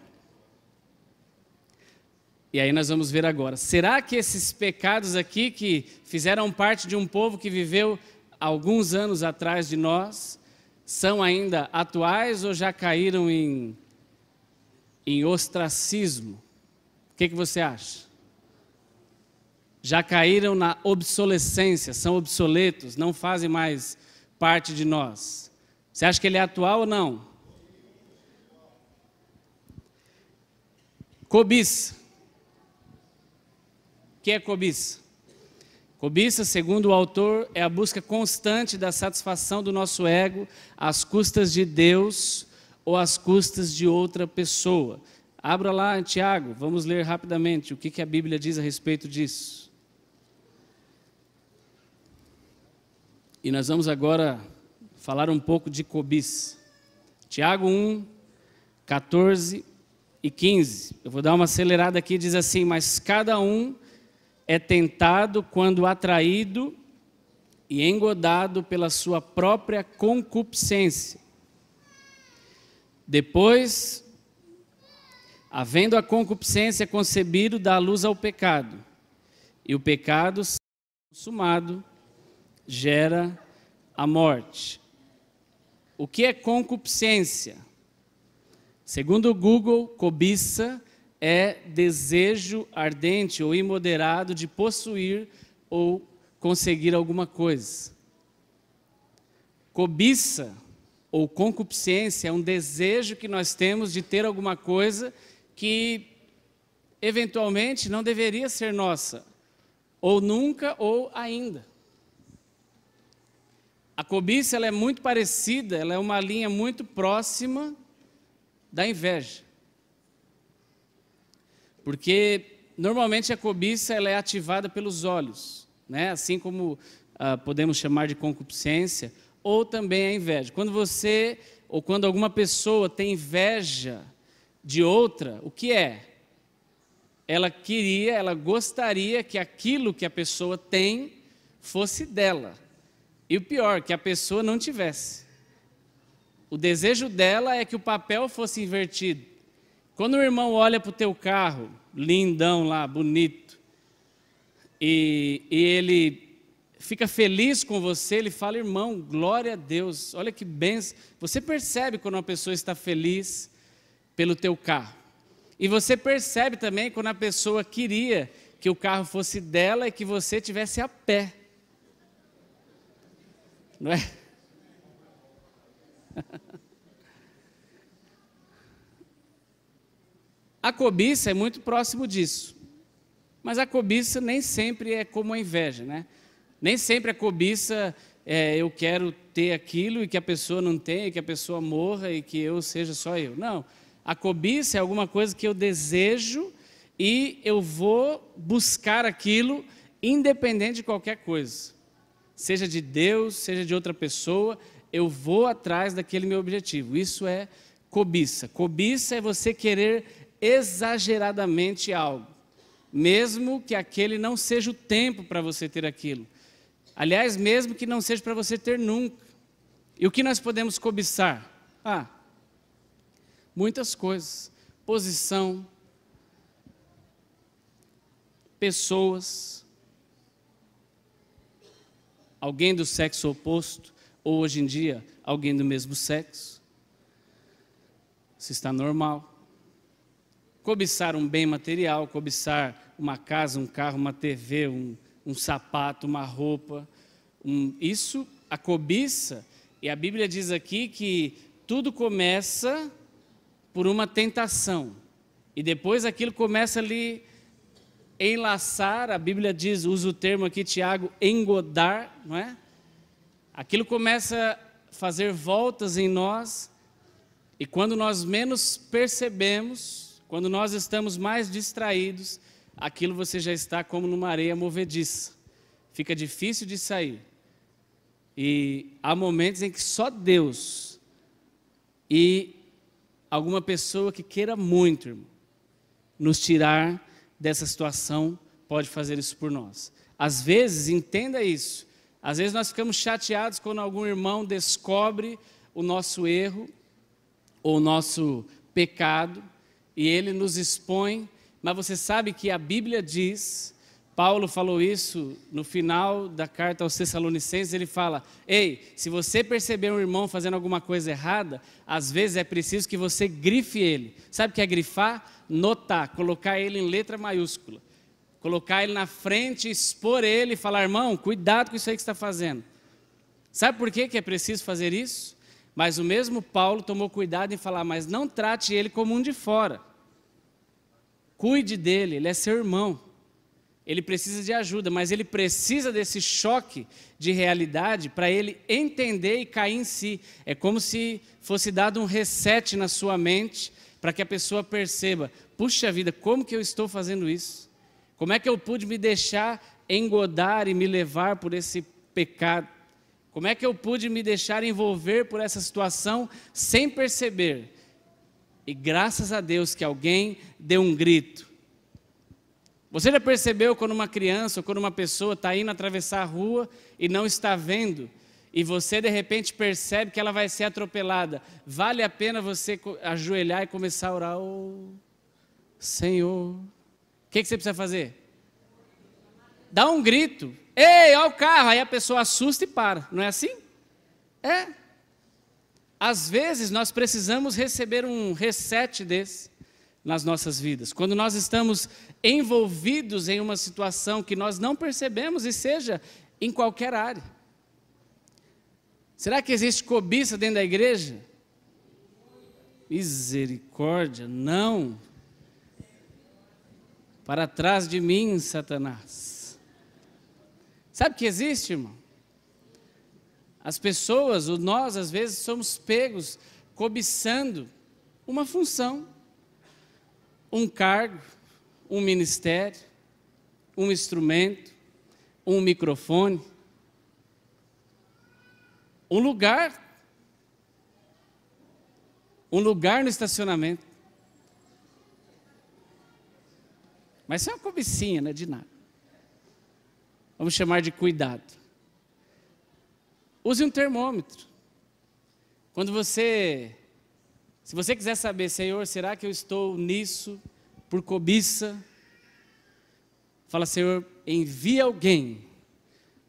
E aí nós vamos ver agora. Será que esses pecados aqui que fizeram parte de um povo que viveu alguns anos atrás de nós são ainda atuais ou já caíram em, em ostracismo? O que, que você acha? Já caíram na obsolescência, são obsoletos, não fazem mais parte de nós. Você acha que ele é atual ou não? Cobiça. O que é cobiça? Cobiça, segundo o autor, é a busca constante da satisfação do nosso ego às custas de Deus ou às custas de outra pessoa. Abra lá, Tiago, vamos ler rapidamente o que, que a Bíblia diz a respeito disso. E nós vamos agora falar um pouco de cobiça. Tiago 1, 14 e 15. Eu vou dar uma acelerada aqui, diz assim: Mas cada um é tentado quando atraído e engodado pela sua própria concupiscência. Depois, havendo a concupiscência concebido, dá luz ao pecado, e o pecado consumado gera a morte. O que é concupiscência? Segundo o Google, cobiça é desejo ardente ou imoderado de possuir ou conseguir alguma coisa. Cobiça ou concupiscência é um desejo que nós temos de ter alguma coisa que eventualmente não deveria ser nossa, ou nunca ou ainda. A cobiça ela é muito parecida, ela é uma linha muito próxima da inveja. Porque normalmente a cobiça ela é ativada pelos olhos, né? assim como ah, podemos chamar de concupiscência, ou também a inveja. Quando você ou quando alguma pessoa tem inveja de outra, o que é? Ela queria, ela gostaria que aquilo que a pessoa tem fosse dela. E o pior, que a pessoa não tivesse. O desejo dela é que o papel fosse invertido. Quando o irmão olha para o teu carro, lindão lá, bonito, e, e ele fica feliz com você, ele fala, irmão, glória a Deus, olha que benção. Você percebe quando uma pessoa está feliz pelo teu carro. E você percebe também quando a pessoa queria que o carro fosse dela e que você tivesse a pé. Não é? A cobiça é muito próximo disso. Mas a cobiça nem sempre é como a inveja, né? Nem sempre a cobiça é eu quero ter aquilo e que a pessoa não tenha, que a pessoa morra e que eu seja só eu. Não. A cobiça é alguma coisa que eu desejo e eu vou buscar aquilo independente de qualquer coisa seja de Deus, seja de outra pessoa, eu vou atrás daquele meu objetivo. Isso é cobiça. Cobiça é você querer exageradamente algo, mesmo que aquele não seja o tempo para você ter aquilo. Aliás, mesmo que não seja para você ter nunca. E o que nós podemos cobiçar? Ah, muitas coisas: posição, pessoas, alguém do sexo oposto, ou hoje em dia, alguém do mesmo sexo. Se está normal. Cobiçar um bem material, cobiçar uma casa, um carro, uma TV, um, um sapato, uma roupa. Um, isso, a cobiça, e a Bíblia diz aqui que tudo começa por uma tentação. E depois aquilo começa a lhe enlaçar, a Bíblia diz, usa o termo aqui, Tiago, engodar, não é? Aquilo começa a fazer voltas em nós, e quando nós menos percebemos, quando nós estamos mais distraídos, aquilo você já está como numa areia movediça. Fica difícil de sair. E há momentos em que só Deus e alguma pessoa que queira muito, irmão, nos tirar dessa situação pode fazer isso por nós. Às vezes, entenda isso. Às vezes nós ficamos chateados quando algum irmão descobre o nosso erro ou o nosso pecado e ele nos expõe, mas você sabe que a Bíblia diz Paulo falou isso no final da carta aos Tessalonicenses. Ele fala: Ei, se você perceber um irmão fazendo alguma coisa errada, às vezes é preciso que você grife ele. Sabe o que é grifar? Notar, colocar ele em letra maiúscula. Colocar ele na frente, expor ele e falar: Irmão, cuidado com isso aí que você está fazendo. Sabe por que é preciso fazer isso? Mas o mesmo Paulo tomou cuidado em falar: Mas não trate ele como um de fora. Cuide dele, ele é seu irmão. Ele precisa de ajuda, mas ele precisa desse choque de realidade para ele entender e cair em si. É como se fosse dado um reset na sua mente para que a pessoa perceba: puxa vida, como que eu estou fazendo isso? Como é que eu pude me deixar engodar e me levar por esse pecado? Como é que eu pude me deixar envolver por essa situação sem perceber? E graças a Deus que alguém deu um grito você já percebeu quando uma criança ou quando uma pessoa está indo atravessar a rua e não está vendo? E você de repente percebe que ela vai ser atropelada. Vale a pena você ajoelhar e começar a orar, oh, Senhor. O que, que você precisa fazer? Dá um grito. Ei, olha o carro. Aí a pessoa assusta e para. Não é assim? É. Às vezes nós precisamos receber um reset desse nas nossas vidas. Quando nós estamos envolvidos em uma situação que nós não percebemos, e seja em qualquer área. Será que existe cobiça dentro da igreja? Misericórdia, não. Para trás de mim, Satanás. Sabe que existe, irmão? As pessoas, nós às vezes somos pegos cobiçando uma função um cargo, um ministério, um instrumento, um microfone, um lugar, um lugar no estacionamento. Mas isso é uma cobicinha, não é de nada. Vamos chamar de cuidado. Use um termômetro. Quando você se você quiser saber, Senhor, será que eu estou nisso por cobiça? Fala, Senhor, envia alguém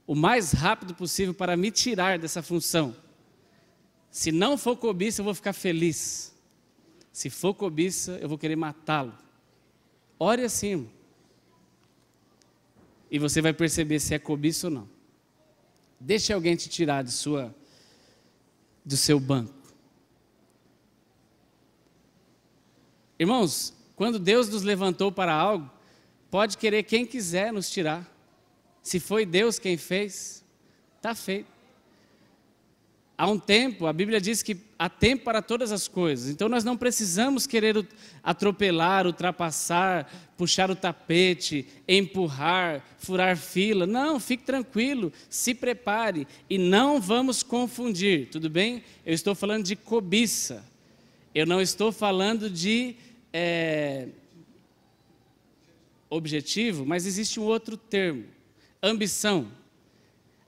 o mais rápido possível para me tirar dessa função. Se não for cobiça, eu vou ficar feliz. Se for cobiça, eu vou querer matá-lo. Ore assim. E você vai perceber se é cobiça ou não. Deixe alguém te tirar de sua, do seu banco. Irmãos, quando Deus nos levantou para algo, pode querer quem quiser nos tirar. Se foi Deus quem fez, está feito. Há um tempo, a Bíblia diz que há tempo para todas as coisas. Então nós não precisamos querer atropelar, ultrapassar, puxar o tapete, empurrar, furar fila. Não, fique tranquilo, se prepare e não vamos confundir, tudo bem? Eu estou falando de cobiça. Eu não estou falando de é, objetivo, mas existe um outro termo: ambição.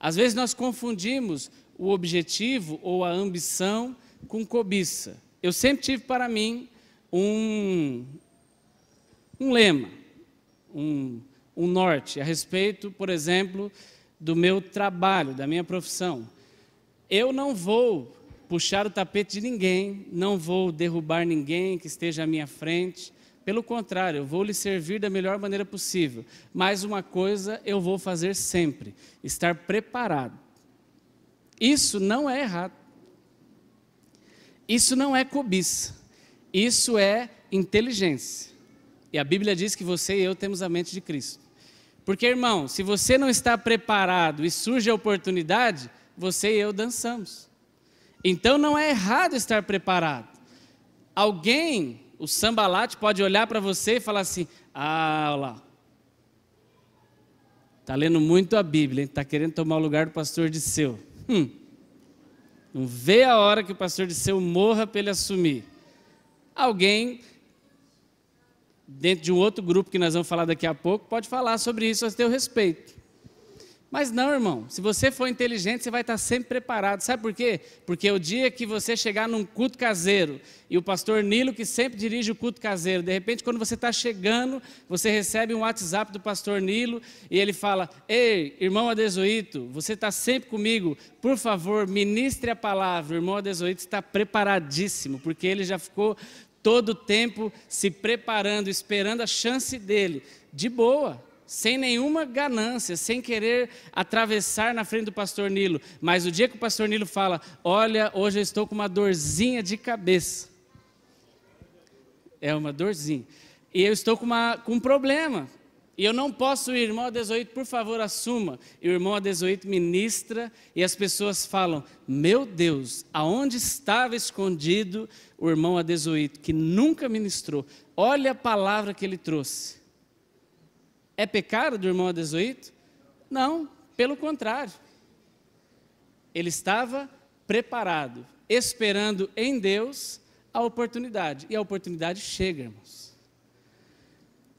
Às vezes nós confundimos o objetivo ou a ambição com cobiça. Eu sempre tive para mim um, um lema, um, um norte a respeito, por exemplo, do meu trabalho, da minha profissão. Eu não vou puxar o tapete de ninguém, não vou derrubar ninguém que esteja à minha frente. Pelo contrário, eu vou lhe servir da melhor maneira possível. Mas uma coisa eu vou fazer sempre: estar preparado. Isso não é errado. Isso não é cobiça. Isso é inteligência. E a Bíblia diz que você e eu temos a mente de Cristo. Porque, irmão, se você não está preparado e surge a oportunidade, você e eu dançamos. Então não é errado estar preparado. Alguém, o sambalate, pode olhar para você e falar assim: ah, olha lá. Está lendo muito a Bíblia, está querendo tomar o lugar do pastor de seu. Hum. Não vê a hora que o pastor de seu morra para ele assumir. Alguém, dentro de um outro grupo que nós vamos falar daqui a pouco, pode falar sobre isso a seu respeito. Mas não, irmão, se você for inteligente, você vai estar sempre preparado. Sabe por quê? Porque o dia que você chegar num culto caseiro, e o pastor Nilo, que sempre dirige o culto caseiro, de repente, quando você está chegando, você recebe um WhatsApp do pastor Nilo e ele fala: Ei, irmão Adesuíto, você está sempre comigo, por favor, ministre a palavra. O irmão Adesuíto está preparadíssimo, porque ele já ficou todo o tempo se preparando, esperando a chance dele. De boa, sem nenhuma ganância, sem querer atravessar na frente do pastor Nilo. Mas o dia que o pastor Nilo fala: Olha, hoje eu estou com uma dorzinha de cabeça. É uma dorzinha. E eu estou com, uma, com um problema. E eu não posso ir, irmão 18, por favor, assuma. E o irmão 18 ministra e as pessoas falam: Meu Deus, aonde estava escondido o irmão 18 que nunca ministrou? Olha a palavra que ele trouxe. É pecado do irmão Adesuíto? Não, pelo contrário. Ele estava preparado, esperando em Deus a oportunidade. E a oportunidade chega, irmãos.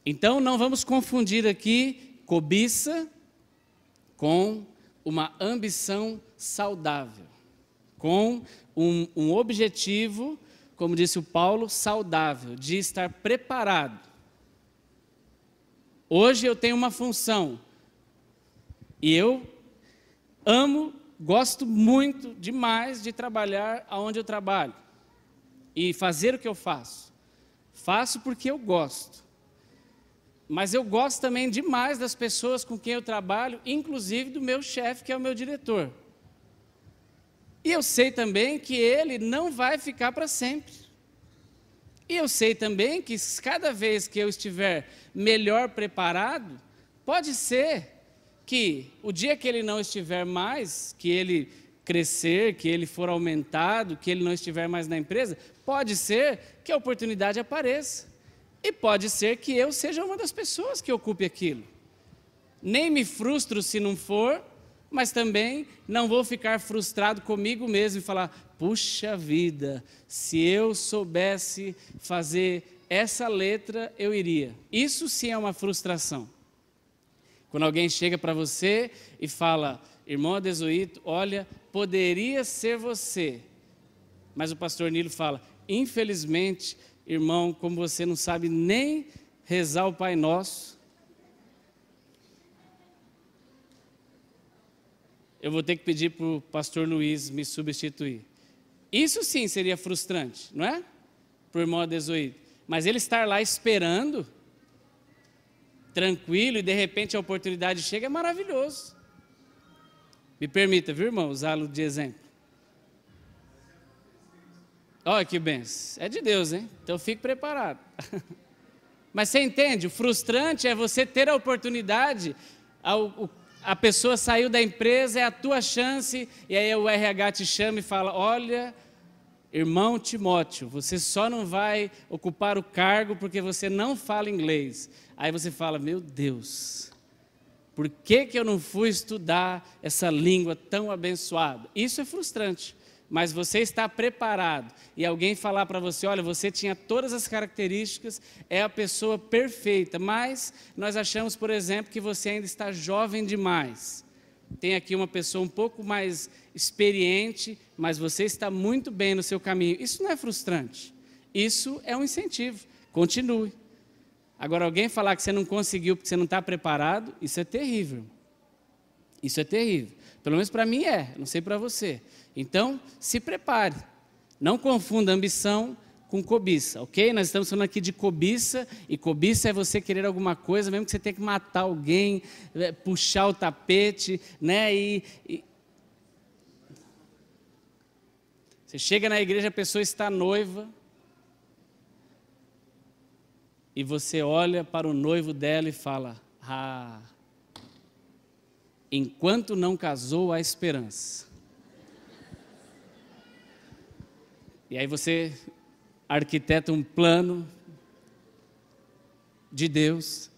Então não vamos confundir aqui cobiça com uma ambição saudável, com um, um objetivo, como disse o Paulo, saudável, de estar preparado Hoje eu tenho uma função e eu amo, gosto muito demais de trabalhar aonde eu trabalho e fazer o que eu faço. Faço porque eu gosto. Mas eu gosto também demais das pessoas com quem eu trabalho, inclusive do meu chefe, que é o meu diretor. E eu sei também que ele não vai ficar para sempre. E eu sei também que cada vez que eu estiver melhor preparado, pode ser que o dia que ele não estiver mais, que ele crescer, que ele for aumentado, que ele não estiver mais na empresa, pode ser que a oportunidade apareça. E pode ser que eu seja uma das pessoas que ocupe aquilo. Nem me frustro se não for, mas também não vou ficar frustrado comigo mesmo e falar: Puxa vida, se eu soubesse fazer essa letra, eu iria. Isso sim é uma frustração. Quando alguém chega para você e fala, irmão Adesuíto, olha, poderia ser você. Mas o pastor Nilo fala, infelizmente, irmão, como você não sabe nem rezar o Pai Nosso, eu vou ter que pedir para o pastor Luiz me substituir. Isso sim seria frustrante, não é? Para o irmão Adesuído. Mas ele estar lá esperando, tranquilo, e de repente a oportunidade chega, é maravilhoso. Me permita, viu, irmão, usá-lo de exemplo. Olha que benção. É de Deus, hein? Então fique preparado. Mas você entende? O frustrante é você ter a oportunidade, o a pessoa saiu da empresa, é a tua chance, e aí o RH te chama e fala: Olha, irmão Timóteo, você só não vai ocupar o cargo porque você não fala inglês. Aí você fala: Meu Deus, por que, que eu não fui estudar essa língua tão abençoada? Isso é frustrante mas você está preparado e alguém falar para você, olha, você tinha todas as características, é a pessoa perfeita, mas nós achamos, por exemplo, que você ainda está jovem demais. Tem aqui uma pessoa um pouco mais experiente, mas você está muito bem no seu caminho. Isso não é frustrante. Isso é um incentivo. Continue. Agora, alguém falar que você não conseguiu porque você não está preparado, isso é terrível. Isso é terrível. Pelo menos para mim é, não sei para você. Então, se prepare. Não confunda ambição com cobiça, ok? Nós estamos falando aqui de cobiça, e cobiça é você querer alguma coisa, mesmo que você tenha que matar alguém, é, puxar o tapete, né? E, e... Você chega na igreja, a pessoa está noiva, e você olha para o noivo dela e fala: Ah, enquanto não casou, há esperança. E aí você arquiteta um plano de Deus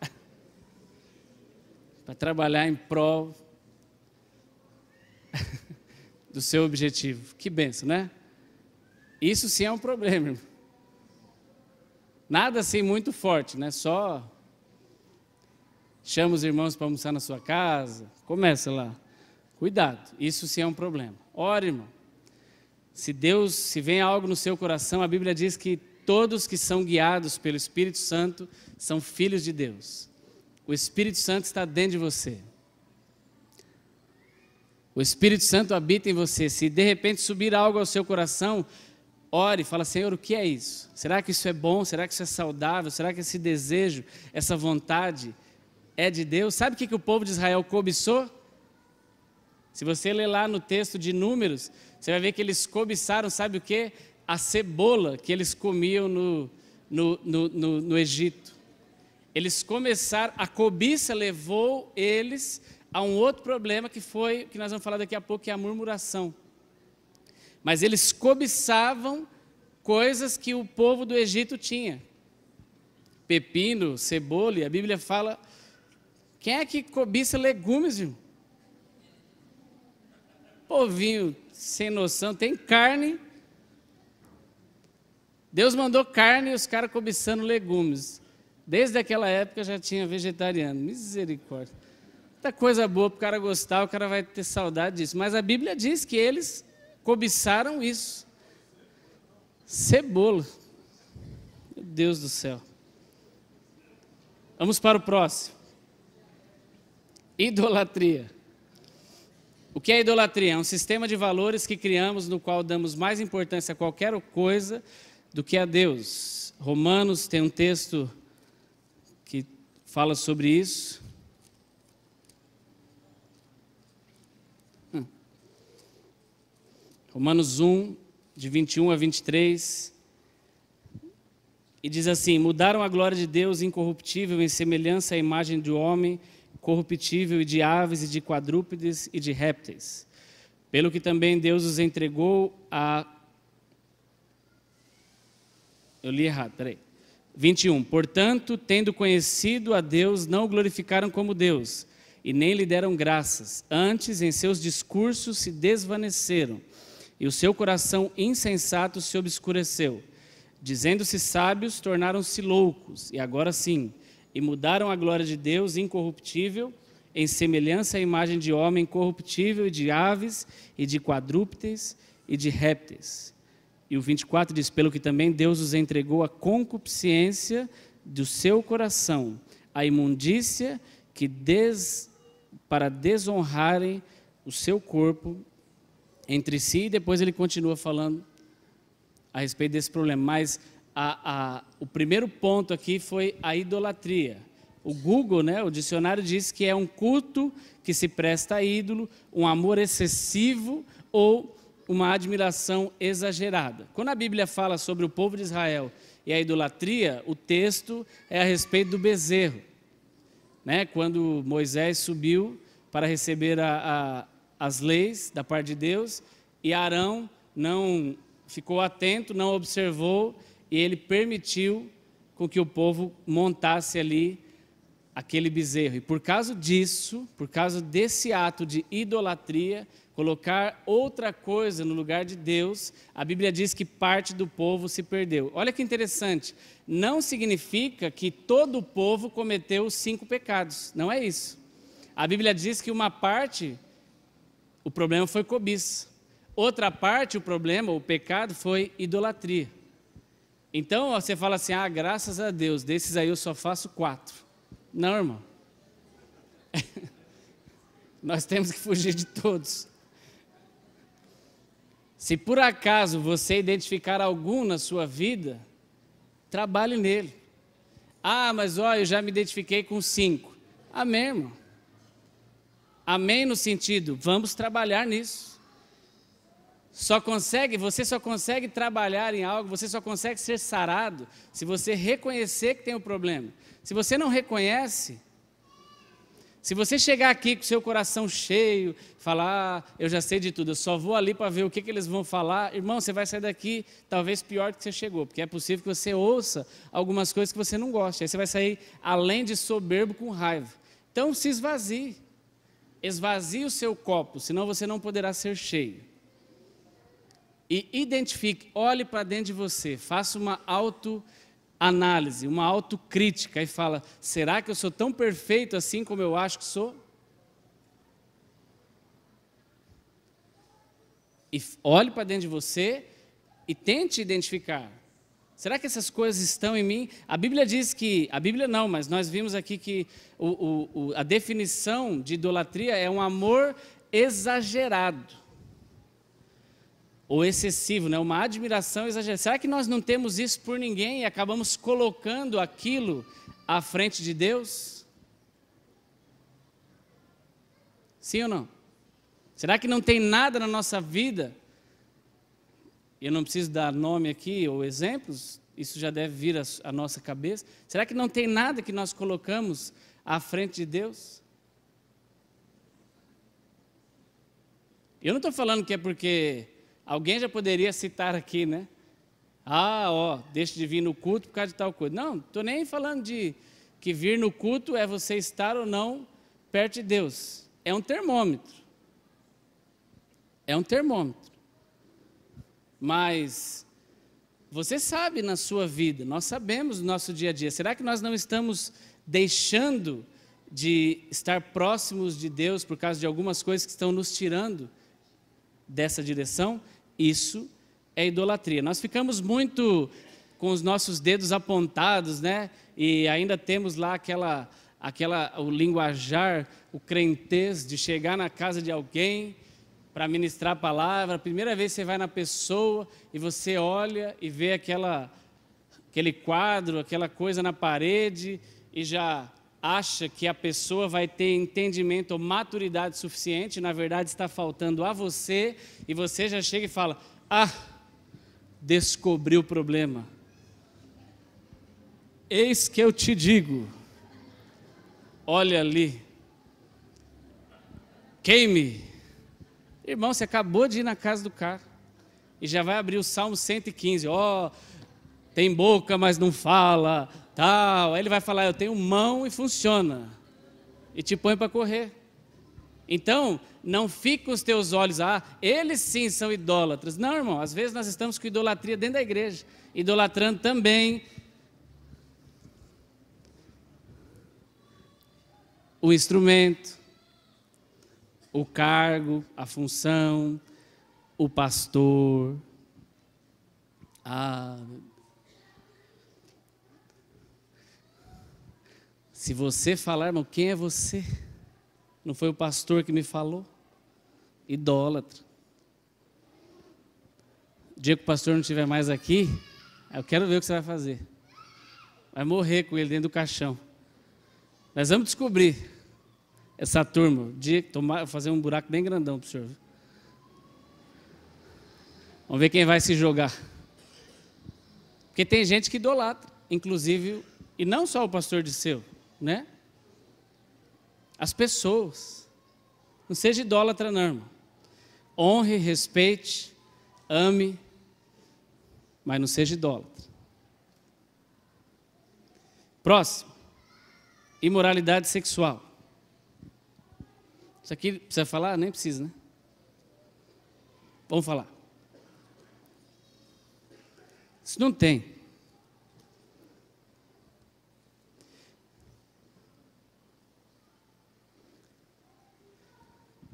para trabalhar em prol do seu objetivo. Que benção, né? Isso sim é um problema. Irmão. Nada assim muito forte, né? Só chama os irmãos para almoçar na sua casa, começa lá. Cuidado, isso sim é um problema. Ora, irmão. Se Deus, se vem algo no seu coração, a Bíblia diz que todos que são guiados pelo Espírito Santo são filhos de Deus. O Espírito Santo está dentro de você. O Espírito Santo habita em você. Se de repente subir algo ao seu coração, ore, fala: Senhor, o que é isso? Será que isso é bom? Será que isso é saudável? Será que esse desejo, essa vontade é de Deus? Sabe o que, que o povo de Israel cobiçou? Se você ler lá no texto de Números, você vai ver que eles cobiçaram, sabe o que? A cebola que eles comiam no, no, no, no, no Egito. Eles começaram, a cobiça levou eles a um outro problema que foi, que nós vamos falar daqui a pouco, que é a murmuração. Mas eles cobiçavam coisas que o povo do Egito tinha. Pepino, cebola, e a Bíblia fala. Quem é que cobiça legumes, viu? Povinho sem noção, tem carne. Deus mandou carne e os caras cobiçando legumes. Desde aquela época já tinha vegetariano. Misericórdia. Muita coisa boa para o cara gostar, o cara vai ter saudade disso. Mas a Bíblia diz que eles cobiçaram isso. cebola Meu Deus do céu. Vamos para o próximo. Idolatria. O que é idolatria? É um sistema de valores que criamos no qual damos mais importância a qualquer coisa do que a Deus. Romanos tem um texto que fala sobre isso. Hum. Romanos 1, de 21 a 23. E diz assim: Mudaram a glória de Deus incorruptível em semelhança à imagem do homem corruptível e de aves e de quadrúpedes e de répteis. Pelo que também Deus os entregou a. Eu li errado, peraí. 21. Portanto, tendo conhecido a Deus, não o glorificaram como Deus, e nem lhe deram graças. Antes, em seus discursos se desvaneceram, e o seu coração insensato se obscureceu. Dizendo-se sábios, tornaram-se loucos, e agora sim, e mudaram a glória de Deus incorruptível em semelhança à imagem de homem corruptível e de aves e de quadrúpedes e de répteis. E o 24 diz: Pelo que também Deus os entregou à concupiscência do seu coração, à imundícia que des, para desonrarem o seu corpo entre si. E depois ele continua falando a respeito desse problema. Mas a, a, o primeiro ponto aqui foi a idolatria. O Google, né, o dicionário diz que é um culto que se presta a ídolo, um amor excessivo ou uma admiração exagerada. Quando a Bíblia fala sobre o povo de Israel e a idolatria, o texto é a respeito do bezerro. Né? Quando Moisés subiu para receber a, a, as leis da parte de Deus e Arão não ficou atento, não observou e ele permitiu com que o povo montasse ali aquele bezerro. E por causa disso, por causa desse ato de idolatria, colocar outra coisa no lugar de Deus, a Bíblia diz que parte do povo se perdeu. Olha que interessante, não significa que todo o povo cometeu os cinco pecados, não é isso. A Bíblia diz que uma parte, o problema foi cobiça. Outra parte, o problema, o pecado foi idolatria. Então você fala assim: ah, graças a Deus, desses aí eu só faço quatro. Não, irmão. Nós temos que fugir de todos. Se por acaso você identificar algum na sua vida, trabalhe nele. Ah, mas olha, eu já me identifiquei com cinco. Amém, irmão. Amém no sentido, vamos trabalhar nisso. Só consegue, você só consegue trabalhar em algo, você só consegue ser sarado se você reconhecer que tem o um problema. Se você não reconhece, se você chegar aqui com seu coração cheio, falar, ah, eu já sei de tudo, eu só vou ali para ver o que, que eles vão falar, irmão, você vai sair daqui talvez pior do que você chegou, porque é possível que você ouça algumas coisas que você não gosta. Aí você vai sair além de soberbo com raiva. Então se esvazie. Esvazie o seu copo, senão você não poderá ser cheio e identifique, olhe para dentro de você, faça uma autoanálise, uma autocrítica e fala: será que eu sou tão perfeito assim como eu acho que sou? E olhe para dentro de você e tente identificar. Será que essas coisas estão em mim? A Bíblia diz que, a Bíblia não, mas nós vimos aqui que o, o, o, a definição de idolatria é um amor exagerado ou excessivo, né? uma admiração exagerada. Será que nós não temos isso por ninguém e acabamos colocando aquilo à frente de Deus? Sim ou não? Será que não tem nada na nossa vida? Eu não preciso dar nome aqui ou exemplos, isso já deve vir à nossa cabeça. Será que não tem nada que nós colocamos à frente de Deus? Eu não estou falando que é porque Alguém já poderia citar aqui, né? Ah, ó, deixa de vir no culto por causa de tal coisa. Não, estou nem falando de que vir no culto é você estar ou não perto de Deus. É um termômetro. É um termômetro. Mas você sabe na sua vida, nós sabemos no nosso dia a dia. Será que nós não estamos deixando de estar próximos de Deus por causa de algumas coisas que estão nos tirando dessa direção? Isso é idolatria. Nós ficamos muito com os nossos dedos apontados, né? E ainda temos lá aquela, aquela o linguajar, o crentez de chegar na casa de alguém para ministrar a palavra. primeira vez você vai na pessoa e você olha e vê aquela aquele quadro, aquela coisa na parede e já acha que a pessoa vai ter entendimento ou maturidade suficiente, na verdade está faltando a você, e você já chega e fala: Ah, descobri o problema. Eis que eu te digo: olha ali, queime. Irmão, você acabou de ir na casa do cara e já vai abrir o Salmo 115. Ó, oh, tem boca, mas não fala, tal. Aí ele vai falar, eu tenho mão e funciona. E te põe para correr. Então, não fica os teus olhos, ah, eles sim são idólatras. Não, irmão, às vezes nós estamos com idolatria dentro da igreja, idolatrando também o instrumento, o cargo, a função, o pastor. Ah, Se você falar, irmão, quem é você? Não foi o pastor que me falou? Idólatra. O dia que o pastor não estiver mais aqui, eu quero ver o que você vai fazer. Vai morrer com ele dentro do caixão. Nós vamos descobrir essa turma. De fazer um buraco bem grandão para o senhor. Vamos ver quem vai se jogar. Porque tem gente que idolatra, inclusive, e não só o pastor de seu né? As pessoas. Não seja idólatra, não, irmão. Honre, respeite, ame, mas não seja idólatra. Próximo. Imoralidade sexual. Isso aqui precisa falar? Nem precisa, né? Vamos falar. Isso não tem.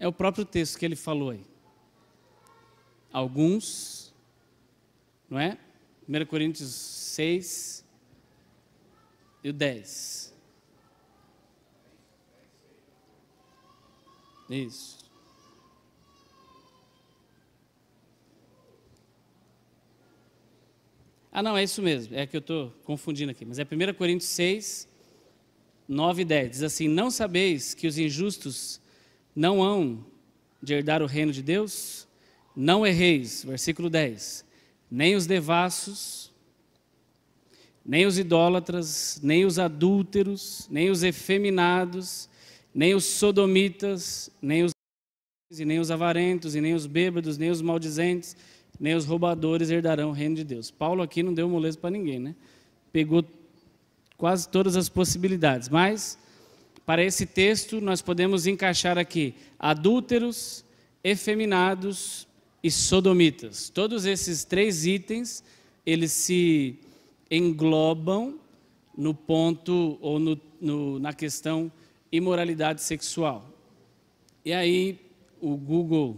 É o próprio texto que ele falou aí. Alguns, não é? 1 Coríntios 6 e 10. Isso. Ah, não, é isso mesmo. É que eu estou confundindo aqui. Mas é 1 Coríntios 6, 9 e 10. Diz assim: Não sabeis que os injustos não hão de herdar o reino de Deus? Não erreis, versículo 10. Nem os devassos, nem os idólatras, nem os adúlteros, nem os efeminados, nem os sodomitas, nem os e nem os avarentos, e nem os bêbados, nem os maldizentes, nem os roubadores herdarão o reino de Deus. Paulo aqui não deu moleza para ninguém, né? Pegou quase todas as possibilidades, mas para esse texto, nós podemos encaixar aqui adúlteros, efeminados e sodomitas. Todos esses três itens, eles se englobam no ponto ou no, no, na questão imoralidade sexual. E aí o Google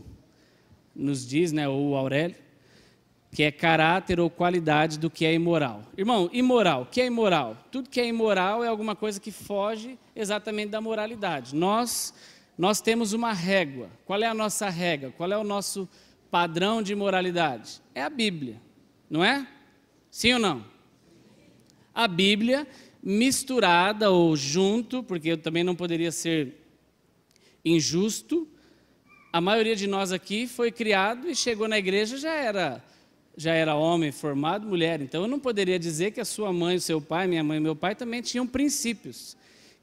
nos diz, né, ou o Aurélio, que é caráter ou qualidade do que é imoral. Irmão, imoral, o que é imoral? Tudo que é imoral é alguma coisa que foge exatamente da moralidade. Nós nós temos uma régua. Qual é a nossa régua? Qual é o nosso padrão de moralidade? É a Bíblia, não é? Sim ou não? A Bíblia misturada ou junto, porque eu também não poderia ser injusto. A maioria de nós aqui foi criado e chegou na igreja já era já era homem formado, mulher. Então eu não poderia dizer que a sua mãe, o seu pai, minha mãe e meu pai também tinham princípios,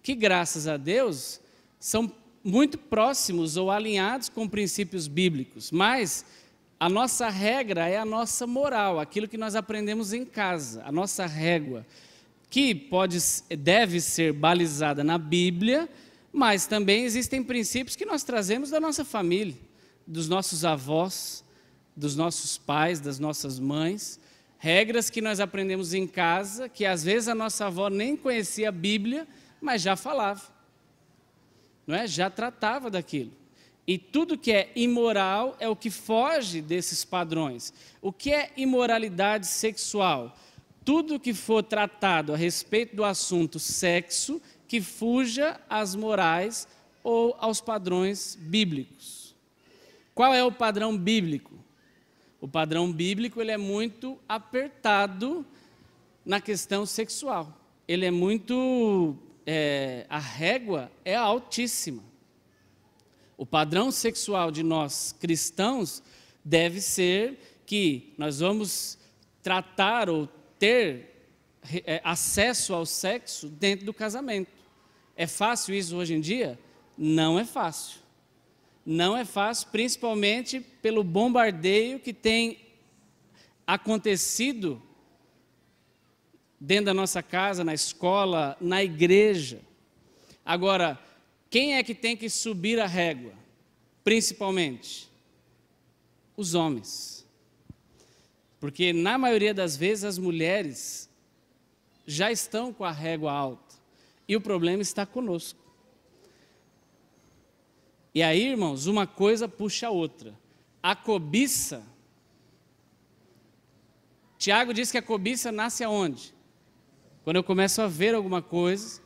que graças a Deus são muito próximos ou alinhados com princípios bíblicos. Mas a nossa regra é a nossa moral, aquilo que nós aprendemos em casa, a nossa régua, que pode, deve ser balizada na Bíblia, mas também existem princípios que nós trazemos da nossa família, dos nossos avós dos nossos pais, das nossas mães, regras que nós aprendemos em casa, que às vezes a nossa avó nem conhecia a Bíblia, mas já falava, não é? Já tratava daquilo. E tudo que é imoral é o que foge desses padrões. O que é imoralidade sexual? Tudo que for tratado a respeito do assunto sexo que fuja às morais ou aos padrões bíblicos. Qual é o padrão bíblico? O padrão bíblico ele é muito apertado na questão sexual. Ele é muito. É, a régua é altíssima. O padrão sexual de nós cristãos deve ser que nós vamos tratar ou ter é, acesso ao sexo dentro do casamento. É fácil isso hoje em dia? Não é fácil. Não é fácil, principalmente pelo bombardeio que tem acontecido dentro da nossa casa, na escola, na igreja. Agora, quem é que tem que subir a régua? Principalmente os homens. Porque na maioria das vezes as mulheres já estão com a régua alta e o problema está conosco. E aí, irmãos, uma coisa puxa a outra. A cobiça. Tiago diz que a cobiça nasce aonde? Quando eu começo a ver alguma coisa,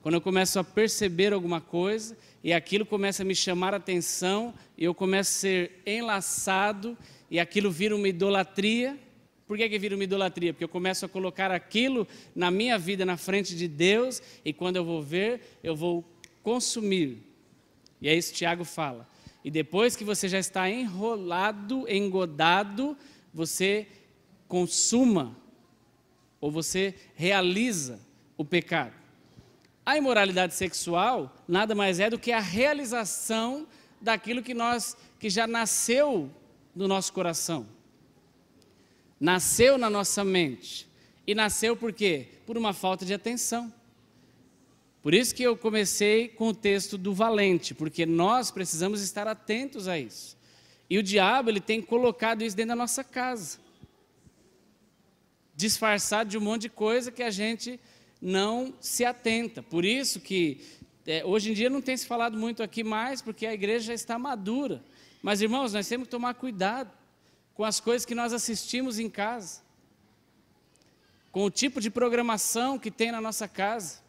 quando eu começo a perceber alguma coisa, e aquilo começa a me chamar a atenção, e eu começo a ser enlaçado, e aquilo vira uma idolatria. Por que, que vira uma idolatria? Porque eu começo a colocar aquilo na minha vida, na frente de Deus, e quando eu vou ver, eu vou consumir e é isso que Tiago fala. E depois que você já está enrolado, engodado, você consuma ou você realiza o pecado. A imoralidade sexual nada mais é do que a realização daquilo que nós que já nasceu no nosso coração. Nasceu na nossa mente. E nasceu por quê? Por uma falta de atenção. Por isso que eu comecei com o texto do valente, porque nós precisamos estar atentos a isso. E o diabo ele tem colocado isso dentro da nossa casa, disfarçado de um monte de coisa que a gente não se atenta. Por isso que é, hoje em dia não tem se falado muito aqui mais, porque a igreja já está madura. Mas irmãos, nós temos que tomar cuidado com as coisas que nós assistimos em casa, com o tipo de programação que tem na nossa casa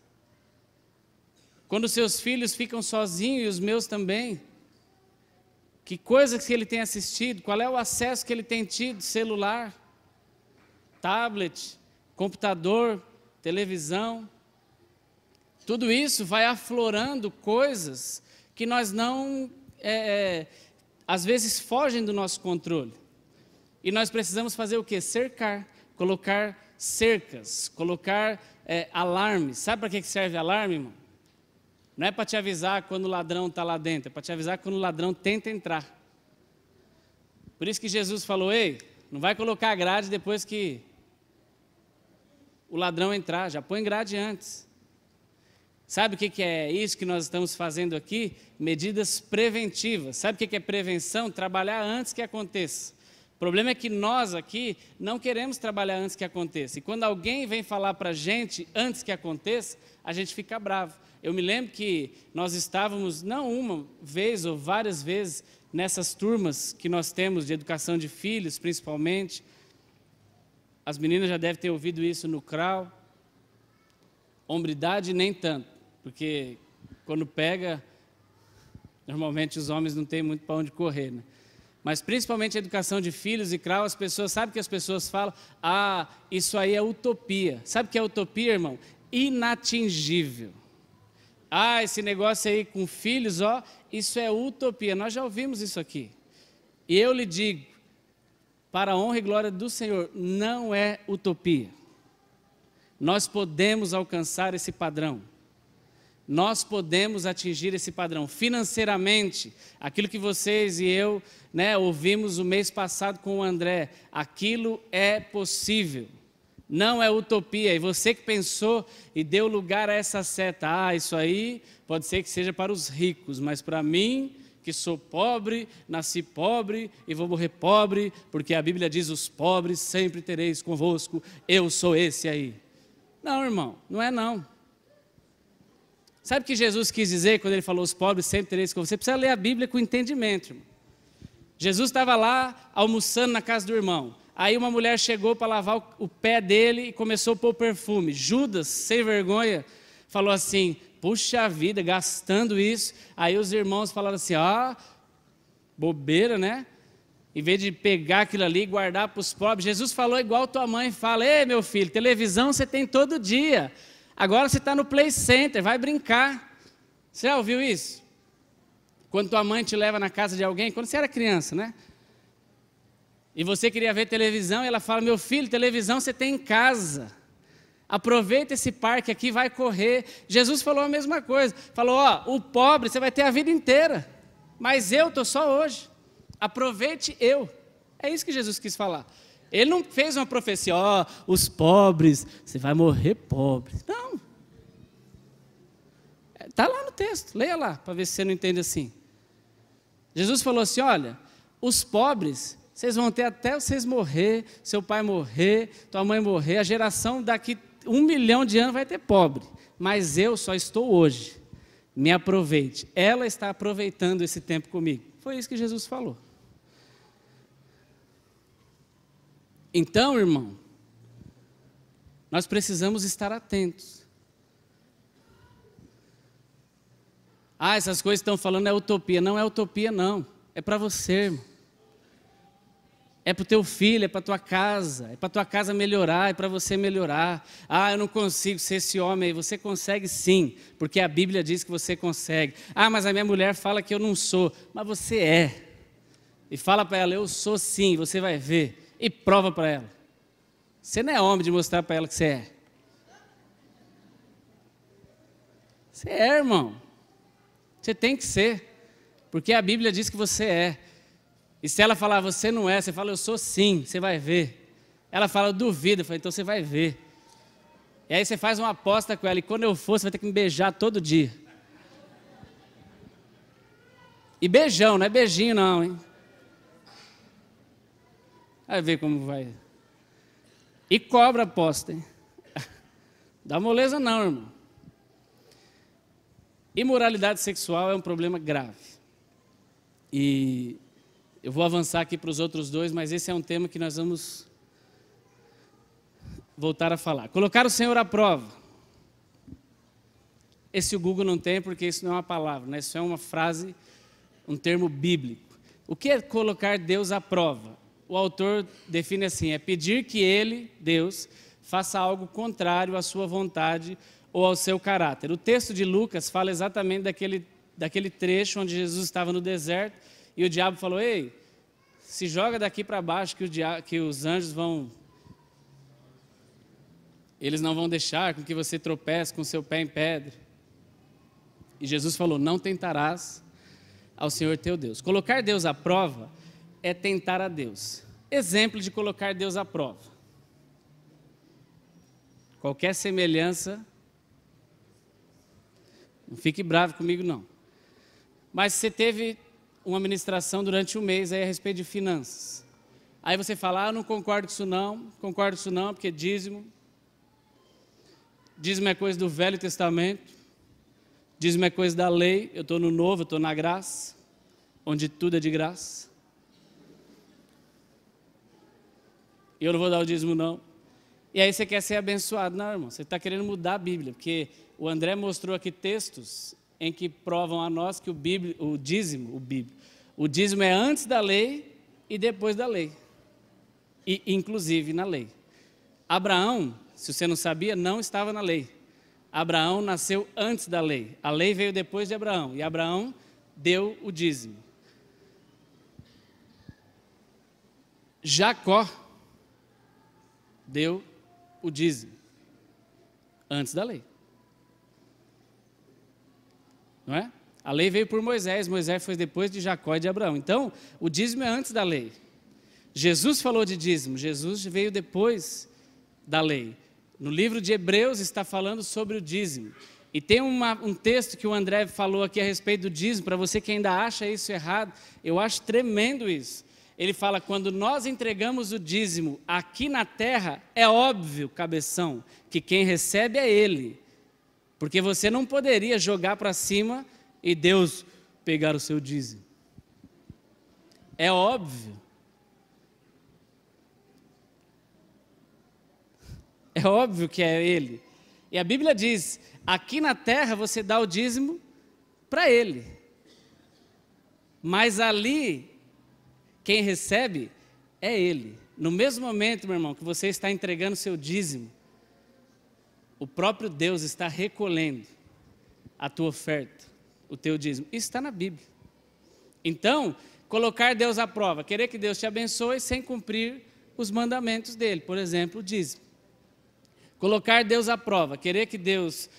quando seus filhos ficam sozinhos e os meus também. Que coisas que ele tem assistido, qual é o acesso que ele tem tido, celular, tablet, computador, televisão. Tudo isso vai aflorando coisas que nós não, é, é às vezes, fogem do nosso controle. E nós precisamos fazer o que? Cercar, colocar cercas, colocar é, alarmes. Sabe para que serve alarme, irmão? Não é para te avisar quando o ladrão está lá dentro, é para te avisar quando o ladrão tenta entrar. Por isso que Jesus falou: ei, não vai colocar a grade depois que o ladrão entrar, já põe grade antes. Sabe o que é isso que nós estamos fazendo aqui? Medidas preventivas. Sabe o que é prevenção? Trabalhar antes que aconteça. O problema é que nós aqui não queremos trabalhar antes que aconteça. E quando alguém vem falar para a gente antes que aconteça, a gente fica bravo. Eu me lembro que nós estávamos, não uma vez ou várias vezes, nessas turmas que nós temos de educação de filhos, principalmente. As meninas já devem ter ouvido isso no CRAU. Hombridade, nem tanto, porque quando pega, normalmente os homens não têm muito para onde correr, né? Mas principalmente a educação de filhos e crau, as pessoas, sabe que as pessoas falam? Ah, isso aí é utopia. Sabe o que é utopia, irmão? Inatingível. Ah, esse negócio aí com filhos, ó, isso é utopia. Nós já ouvimos isso aqui. E eu lhe digo, para a honra e glória do Senhor, não é utopia. Nós podemos alcançar esse padrão. Nós podemos atingir esse padrão financeiramente. Aquilo que vocês e eu né, ouvimos o mês passado com o André, aquilo é possível não é utopia. E é você que pensou e deu lugar a essa seta, ah, isso aí pode ser que seja para os ricos, mas para mim, que sou pobre, nasci pobre e vou morrer pobre, porque a Bíblia diz: os pobres sempre tereis convosco, eu sou esse aí. Não, irmão, não é não. Sabe o que Jesus quis dizer quando ele falou os pobres sempre tereis convosco? Você precisa ler a Bíblia com entendimento, irmão. Jesus estava lá almoçando na casa do irmão. Aí uma mulher chegou para lavar o pé dele e começou a pôr perfume. Judas, sem vergonha, falou assim: Puxa vida, gastando isso. Aí os irmãos falaram assim: Ah, bobeira, né? Em vez de pegar aquilo ali e guardar para os pobres, Jesus falou igual tua mãe fala: Ei, meu filho, televisão você tem todo dia. Agora você está no play center, vai brincar. Você já ouviu isso? Quando tua mãe te leva na casa de alguém, quando você era criança, né? E você queria ver televisão e ela fala: Meu filho, televisão você tem em casa. Aproveita esse parque aqui, vai correr. Jesus falou a mesma coisa. Falou: Ó, o pobre você vai ter a vida inteira, mas eu estou só hoje. Aproveite eu. É isso que Jesus quis falar. Ele não fez uma profecia: Ó, os pobres, você vai morrer pobre. Não. Está é, lá no texto, leia lá, para ver se você não entende assim. Jesus falou assim: Olha, os pobres vocês vão ter até vocês morrer, seu pai morrer, tua mãe morrer, a geração daqui um milhão de anos vai ter pobre. Mas eu só estou hoje. Me aproveite. Ela está aproveitando esse tempo comigo. Foi isso que Jesus falou. Então, irmão, nós precisamos estar atentos. Ah, essas coisas que estão falando é utopia. Não é utopia, não. É para você, irmão. É para o teu filho, é para tua casa, é para tua casa melhorar, é para você melhorar. Ah, eu não consigo ser esse homem aí. Você consegue sim, porque a Bíblia diz que você consegue. Ah, mas a minha mulher fala que eu não sou, mas você é. E fala para ela, eu sou sim, você vai ver. E prova para ela. Você não é homem de mostrar para ela que você é. Você é, irmão. Você tem que ser, porque a Bíblia diz que você é. E se ela falar, você não é, você fala, eu sou sim, você vai ver. Ela fala, eu duvido, eu falo, então você vai ver. E aí você faz uma aposta com ela, e quando eu for, você vai ter que me beijar todo dia. E beijão, não é beijinho não, hein? Vai ver como vai. E cobra aposta, hein? Dá moleza não, irmão. Imoralidade sexual é um problema grave. E eu vou avançar aqui para os outros dois, mas esse é um tema que nós vamos voltar a falar. Colocar o Senhor à prova. Esse o Google não tem, porque isso não é uma palavra, né? isso é uma frase, um termo bíblico. O que é colocar Deus à prova? O autor define assim: é pedir que ele, Deus, faça algo contrário à sua vontade ou ao seu caráter. O texto de Lucas fala exatamente daquele, daquele trecho onde Jesus estava no deserto e o diabo falou: Ei, se joga daqui para baixo que, diabo, que os anjos vão. Eles não vão deixar com que você tropece com seu pé em pedra. E Jesus falou: Não tentarás ao Senhor teu Deus. Colocar Deus à prova é tentar a Deus. Exemplo de colocar Deus à prova. Qualquer semelhança, não fique bravo comigo não. Mas você teve uma ministração durante um mês aí a respeito de finanças. Aí você fala, ah, não concordo com isso não, concordo com isso não, porque dízimo. Dízimo é coisa do Velho Testamento. Dízimo é coisa da lei. Eu estou no novo, eu estou na graça, onde tudo é de graça. E eu não vou dar o dízimo não. E aí você quer ser abençoado. Não, irmão, você está querendo mudar a Bíblia, porque o André mostrou aqui textos em que provam a nós que o, bíblio, o dízimo, o, bíblio, o dízimo é antes da lei e depois da lei, e inclusive na lei. Abraão, se você não sabia, não estava na lei. Abraão nasceu antes da lei. A lei veio depois de Abraão e Abraão deu o dízimo. Jacó deu o dízimo antes da lei não é? A lei veio por Moisés, Moisés foi depois de Jacó e de Abraão. Então, o dízimo é antes da lei. Jesus falou de dízimo, Jesus veio depois da lei. No livro de Hebreus está falando sobre o dízimo. E tem uma, um texto que o André falou aqui a respeito do dízimo, para você que ainda acha isso errado, eu acho tremendo isso. Ele fala: quando nós entregamos o dízimo aqui na terra, é óbvio, cabeção, que quem recebe é ele. Porque você não poderia jogar para cima e Deus pegar o seu dízimo. É óbvio. É óbvio que é Ele. E a Bíblia diz: aqui na terra você dá o dízimo para Ele. Mas ali, quem recebe é Ele. No mesmo momento, meu irmão, que você está entregando seu dízimo, o próprio Deus está recolhendo a tua oferta, o teu dízimo. Isso está na Bíblia. Então, colocar Deus à prova, querer que Deus te abençoe sem cumprir os mandamentos dele, por exemplo, o dízimo. Colocar Deus à prova, querer que Deus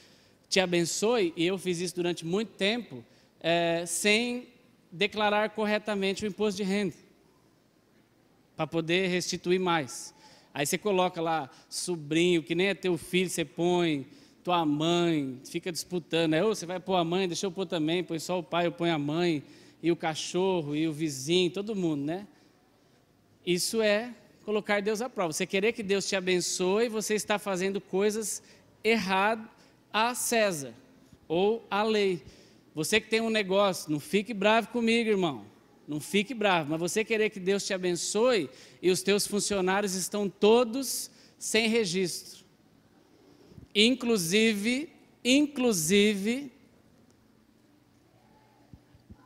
te abençoe, e eu fiz isso durante muito tempo, é, sem declarar corretamente o imposto de renda, para poder restituir mais. Aí você coloca lá sobrinho, que nem é teu filho, você põe tua mãe, fica disputando. Aí, oh, você vai pôr a mãe, deixa eu pôr também, põe só o pai, eu ponho a mãe, e o cachorro, e o vizinho, todo mundo, né? Isso é colocar Deus à prova. Você querer que Deus te abençoe, você está fazendo coisas erradas a César ou à lei. Você que tem um negócio, não fique bravo comigo, irmão. Não fique bravo, mas você querer que Deus te abençoe e os teus funcionários estão todos sem registro. Inclusive, inclusive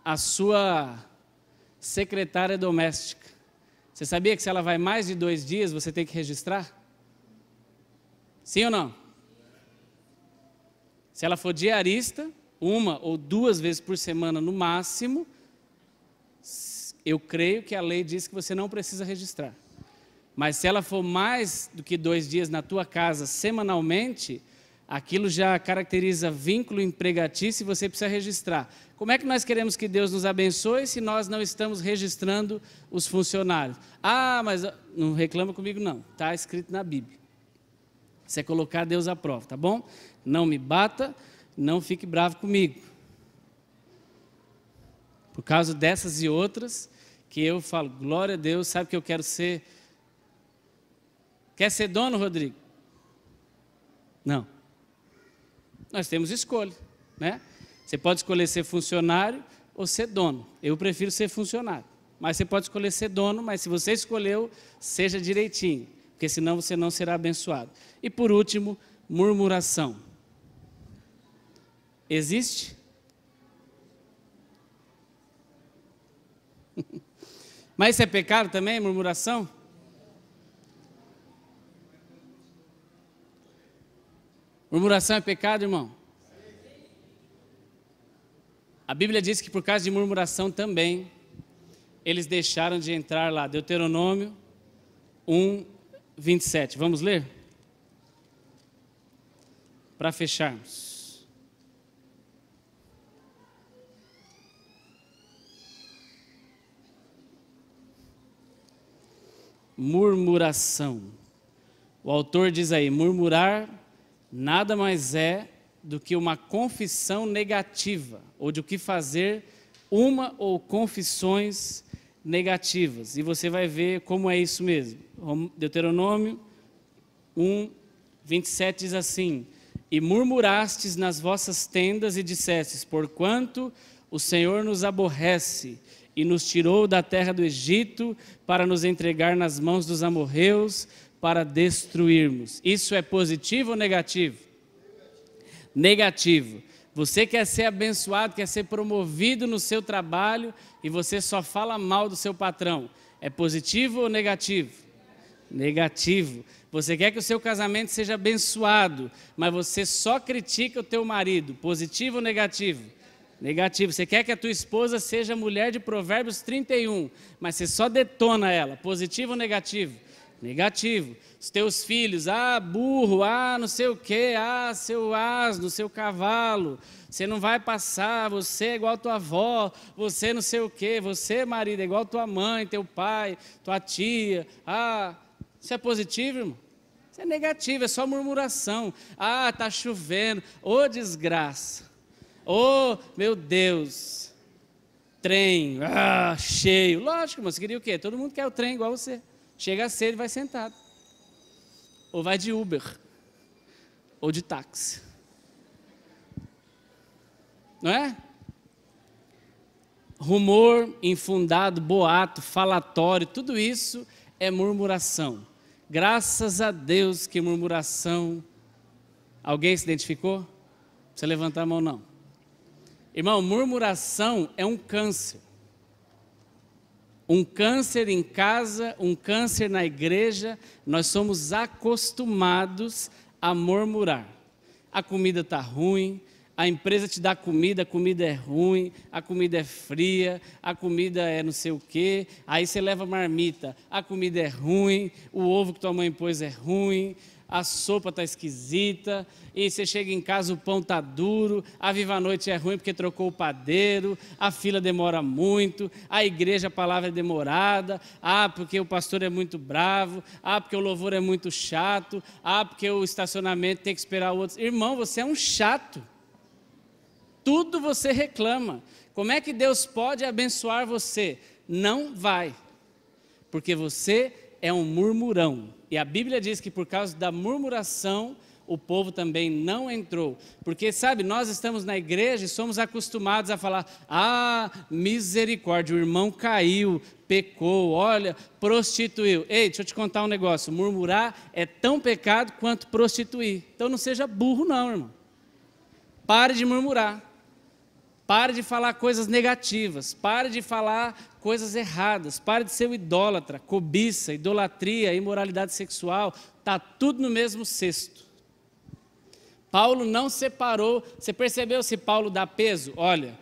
a sua secretária doméstica. Você sabia que se ela vai mais de dois dias, você tem que registrar? Sim ou não? Se ela for diarista, uma ou duas vezes por semana no máximo, eu creio que a lei diz que você não precisa registrar. Mas se ela for mais do que dois dias na tua casa semanalmente, aquilo já caracteriza vínculo empregatício e você precisa registrar. Como é que nós queremos que Deus nos abençoe se nós não estamos registrando os funcionários? Ah, mas ah, não reclama comigo não, está escrito na Bíblia. Isso é colocar Deus à prova, tá bom? Não me bata, não fique bravo comigo. Por causa dessas e outras, que eu falo, glória a Deus, sabe que eu quero ser. Quer ser dono, Rodrigo? Não. Nós temos escolha, né? Você pode escolher ser funcionário ou ser dono. Eu prefiro ser funcionário. Mas você pode escolher ser dono, mas se você escolheu, seja direitinho, porque senão você não será abençoado. E por último, murmuração. Existe? Mas isso é pecado também, murmuração? Murmuração é pecado, irmão? A Bíblia diz que por causa de murmuração também, eles deixaram de entrar lá. Deuteronômio 1, 27. Vamos ler? Para fecharmos. murmuração. O autor diz aí: murmurar nada mais é do que uma confissão negativa, ou de o que fazer uma ou confissões negativas. E você vai ver como é isso mesmo. Deuteronômio 1, 27 diz assim: E murmurastes nas vossas tendas e dissestes: Porquanto o Senhor nos aborrece e nos tirou da terra do Egito para nos entregar nas mãos dos amorreus para destruirmos. Isso é positivo ou negativo? Negativo. Você quer ser abençoado, quer ser promovido no seu trabalho e você só fala mal do seu patrão. É positivo ou negativo? Negativo. Você quer que o seu casamento seja abençoado, mas você só critica o teu marido. Positivo ou negativo? Negativo. Negativo. Você quer que a tua esposa seja mulher de Provérbios 31, mas você só detona ela. Positivo ou negativo? Negativo. Os teus filhos, ah, burro, ah, não sei o quê, ah, seu asno, seu cavalo, você não vai passar, você é igual tua avó, você não sei o quê, você, é marido, é igual tua mãe, teu pai, tua tia, ah, isso é positivo, irmão? Isso é negativo, é só murmuração. Ah, tá chovendo, ô oh, desgraça. Oh, meu Deus! Trem, ah, cheio. Lógico, mas queria o quê? Todo mundo quer o trem igual você. Chega cedo e vai sentado. Ou vai de Uber. Ou de táxi. Não é? Rumor infundado, boato, falatório, tudo isso é murmuração. Graças a Deus que murmuração. Alguém se identificou? Não precisa levantar a mão, não. Irmão, murmuração é um câncer. Um câncer em casa, um câncer na igreja, nós somos acostumados a murmurar. A comida está ruim, a empresa te dá comida, a comida é ruim, a comida é fria, a comida é não sei o quê, aí você leva marmita, a comida é ruim, o ovo que tua mãe pôs é ruim, a sopa está esquisita, e você chega em casa, o pão está duro, a viva noite é ruim porque trocou o padeiro, a fila demora muito, a igreja, a palavra é demorada, ah, porque o pastor é muito bravo, ah, porque o louvor é muito chato, ah, porque o estacionamento tem que esperar o outro. Irmão, você é um chato. Tudo você reclama. Como é que Deus pode abençoar você? Não vai, porque você é um murmurão. E a Bíblia diz que por causa da murmuração, o povo também não entrou. Porque, sabe, nós estamos na igreja e somos acostumados a falar: ah, misericórdia, o irmão caiu, pecou, olha, prostituiu. Ei, deixa eu te contar um negócio: murmurar é tão pecado quanto prostituir. Então não seja burro, não, irmão. Pare de murmurar. Pare de falar coisas negativas, pare de falar coisas erradas, pare de ser o idólatra, cobiça, idolatria, imoralidade sexual, tá tudo no mesmo cesto. Paulo não separou, você percebeu se Paulo dá peso? Olha,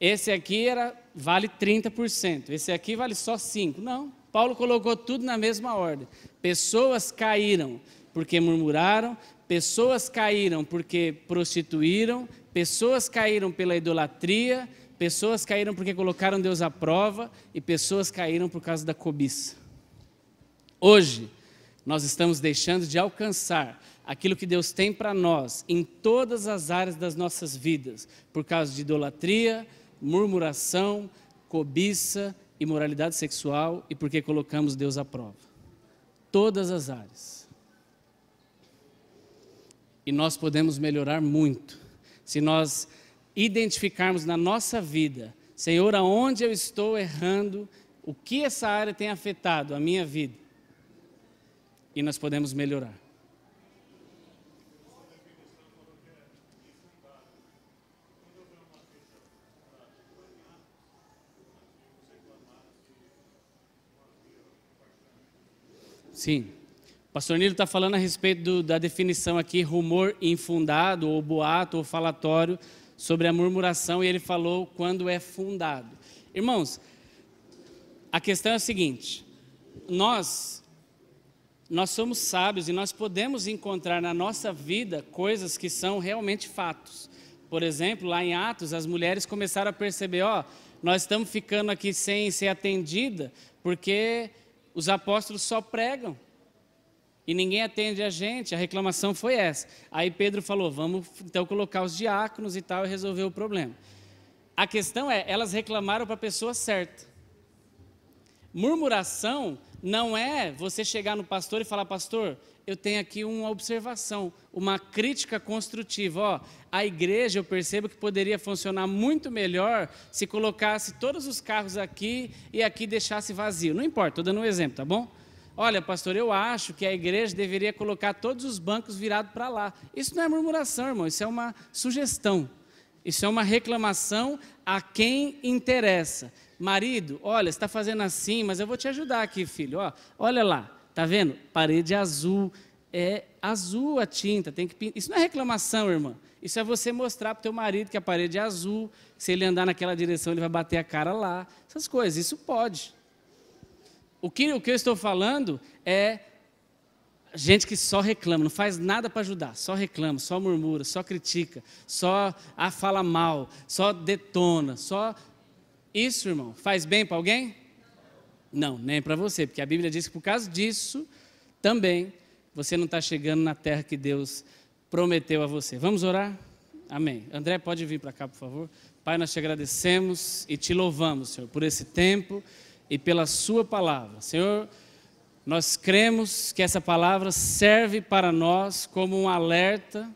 esse aqui era vale 30%, esse aqui vale só 5. Não, Paulo colocou tudo na mesma ordem. Pessoas caíram porque murmuraram, pessoas caíram porque prostituíram, Pessoas caíram pela idolatria, pessoas caíram porque colocaram Deus à prova e pessoas caíram por causa da cobiça. Hoje, nós estamos deixando de alcançar aquilo que Deus tem para nós em todas as áreas das nossas vidas, por causa de idolatria, murmuração, cobiça, imoralidade sexual e porque colocamos Deus à prova. Todas as áreas. E nós podemos melhorar muito se nós identificarmos na nossa vida, Senhor, aonde eu estou errando, o que essa área tem afetado a minha vida, e nós podemos melhorar. Sim pastor Nilo está falando a respeito do, da definição aqui, rumor infundado, ou boato, ou falatório, sobre a murmuração, e ele falou quando é fundado. Irmãos, a questão é a seguinte: nós, nós somos sábios e nós podemos encontrar na nossa vida coisas que são realmente fatos. Por exemplo, lá em Atos, as mulheres começaram a perceber: ó, nós estamos ficando aqui sem ser atendida, porque os apóstolos só pregam, e ninguém atende a gente, a reclamação foi essa. Aí Pedro falou: vamos então colocar os diáconos e tal e resolver o problema. A questão é, elas reclamaram para a pessoa certa. Murmuração não é você chegar no pastor e falar: Pastor, eu tenho aqui uma observação, uma crítica construtiva. Ó, a igreja eu percebo que poderia funcionar muito melhor se colocasse todos os carros aqui e aqui deixasse vazio. Não importa, estou dando um exemplo, tá bom? Olha, pastor, eu acho que a igreja deveria colocar todos os bancos virados para lá. Isso não é murmuração, irmão, isso é uma sugestão. Isso é uma reclamação a quem interessa. Marido, olha, está fazendo assim, mas eu vou te ajudar aqui, filho. Ó, olha lá, tá vendo? Parede azul, é azul a tinta, tem que pintar. Isso não é reclamação, irmã. Isso é você mostrar para o teu marido que a parede é azul, se ele andar naquela direção, ele vai bater a cara lá. Essas coisas, isso pode. O que, o que eu estou falando é gente que só reclama, não faz nada para ajudar, só reclama, só murmura, só critica, só ah, fala mal, só detona, só. Isso, irmão, faz bem para alguém? Não, nem para você, porque a Bíblia diz que por causa disso também você não está chegando na terra que Deus prometeu a você. Vamos orar? Amém. André, pode vir para cá, por favor. Pai, nós te agradecemos e te louvamos, Senhor, por esse tempo e pela Sua palavra. Senhor, nós cremos que essa palavra serve para nós como um alerta,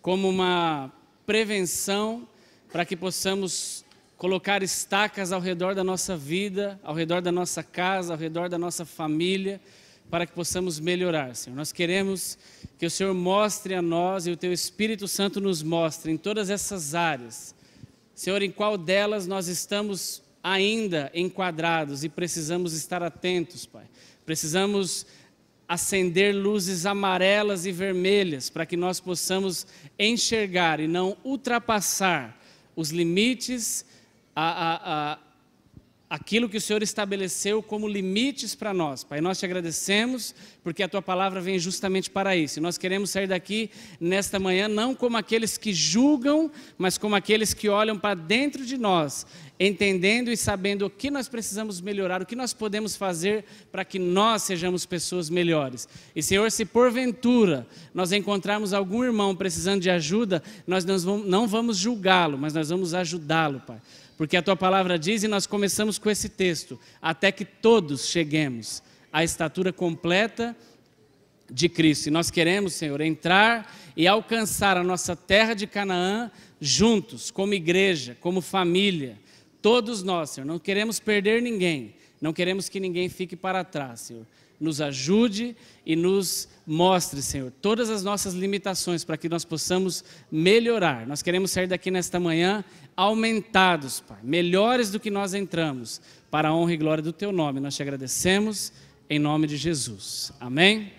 como uma prevenção, para que possamos colocar estacas ao redor da nossa vida, ao redor da nossa casa, ao redor da nossa família, para que possamos melhorar, Senhor. Nós queremos que o Senhor mostre a nós e o Teu Espírito Santo nos mostre em todas essas áreas, Senhor, em qual delas nós estamos ainda enquadrados e precisamos estar atentos, Pai. Precisamos acender luzes amarelas e vermelhas para que nós possamos enxergar e não ultrapassar os limites, a, a, a aquilo que o Senhor estabeleceu como limites para nós. Pai, nós te agradecemos porque a tua palavra vem justamente para isso. E nós queremos sair daqui nesta manhã não como aqueles que julgam, mas como aqueles que olham para dentro de nós entendendo e sabendo o que nós precisamos melhorar, o que nós podemos fazer para que nós sejamos pessoas melhores. E, Senhor, se porventura nós encontrarmos algum irmão precisando de ajuda, nós não vamos julgá-lo, mas nós vamos ajudá-lo, Pai. Porque a tua palavra diz, e nós começamos com esse texto: até que todos cheguemos à estatura completa de Cristo. E nós queremos, Senhor, entrar e alcançar a nossa terra de Canaã juntos, como igreja, como família Todos nós, Senhor, não queremos perder ninguém, não queremos que ninguém fique para trás, Senhor. Nos ajude e nos mostre, Senhor, todas as nossas limitações para que nós possamos melhorar. Nós queremos sair daqui nesta manhã aumentados, Pai, melhores do que nós entramos, para a honra e glória do Teu nome. Nós te agradecemos em nome de Jesus. Amém?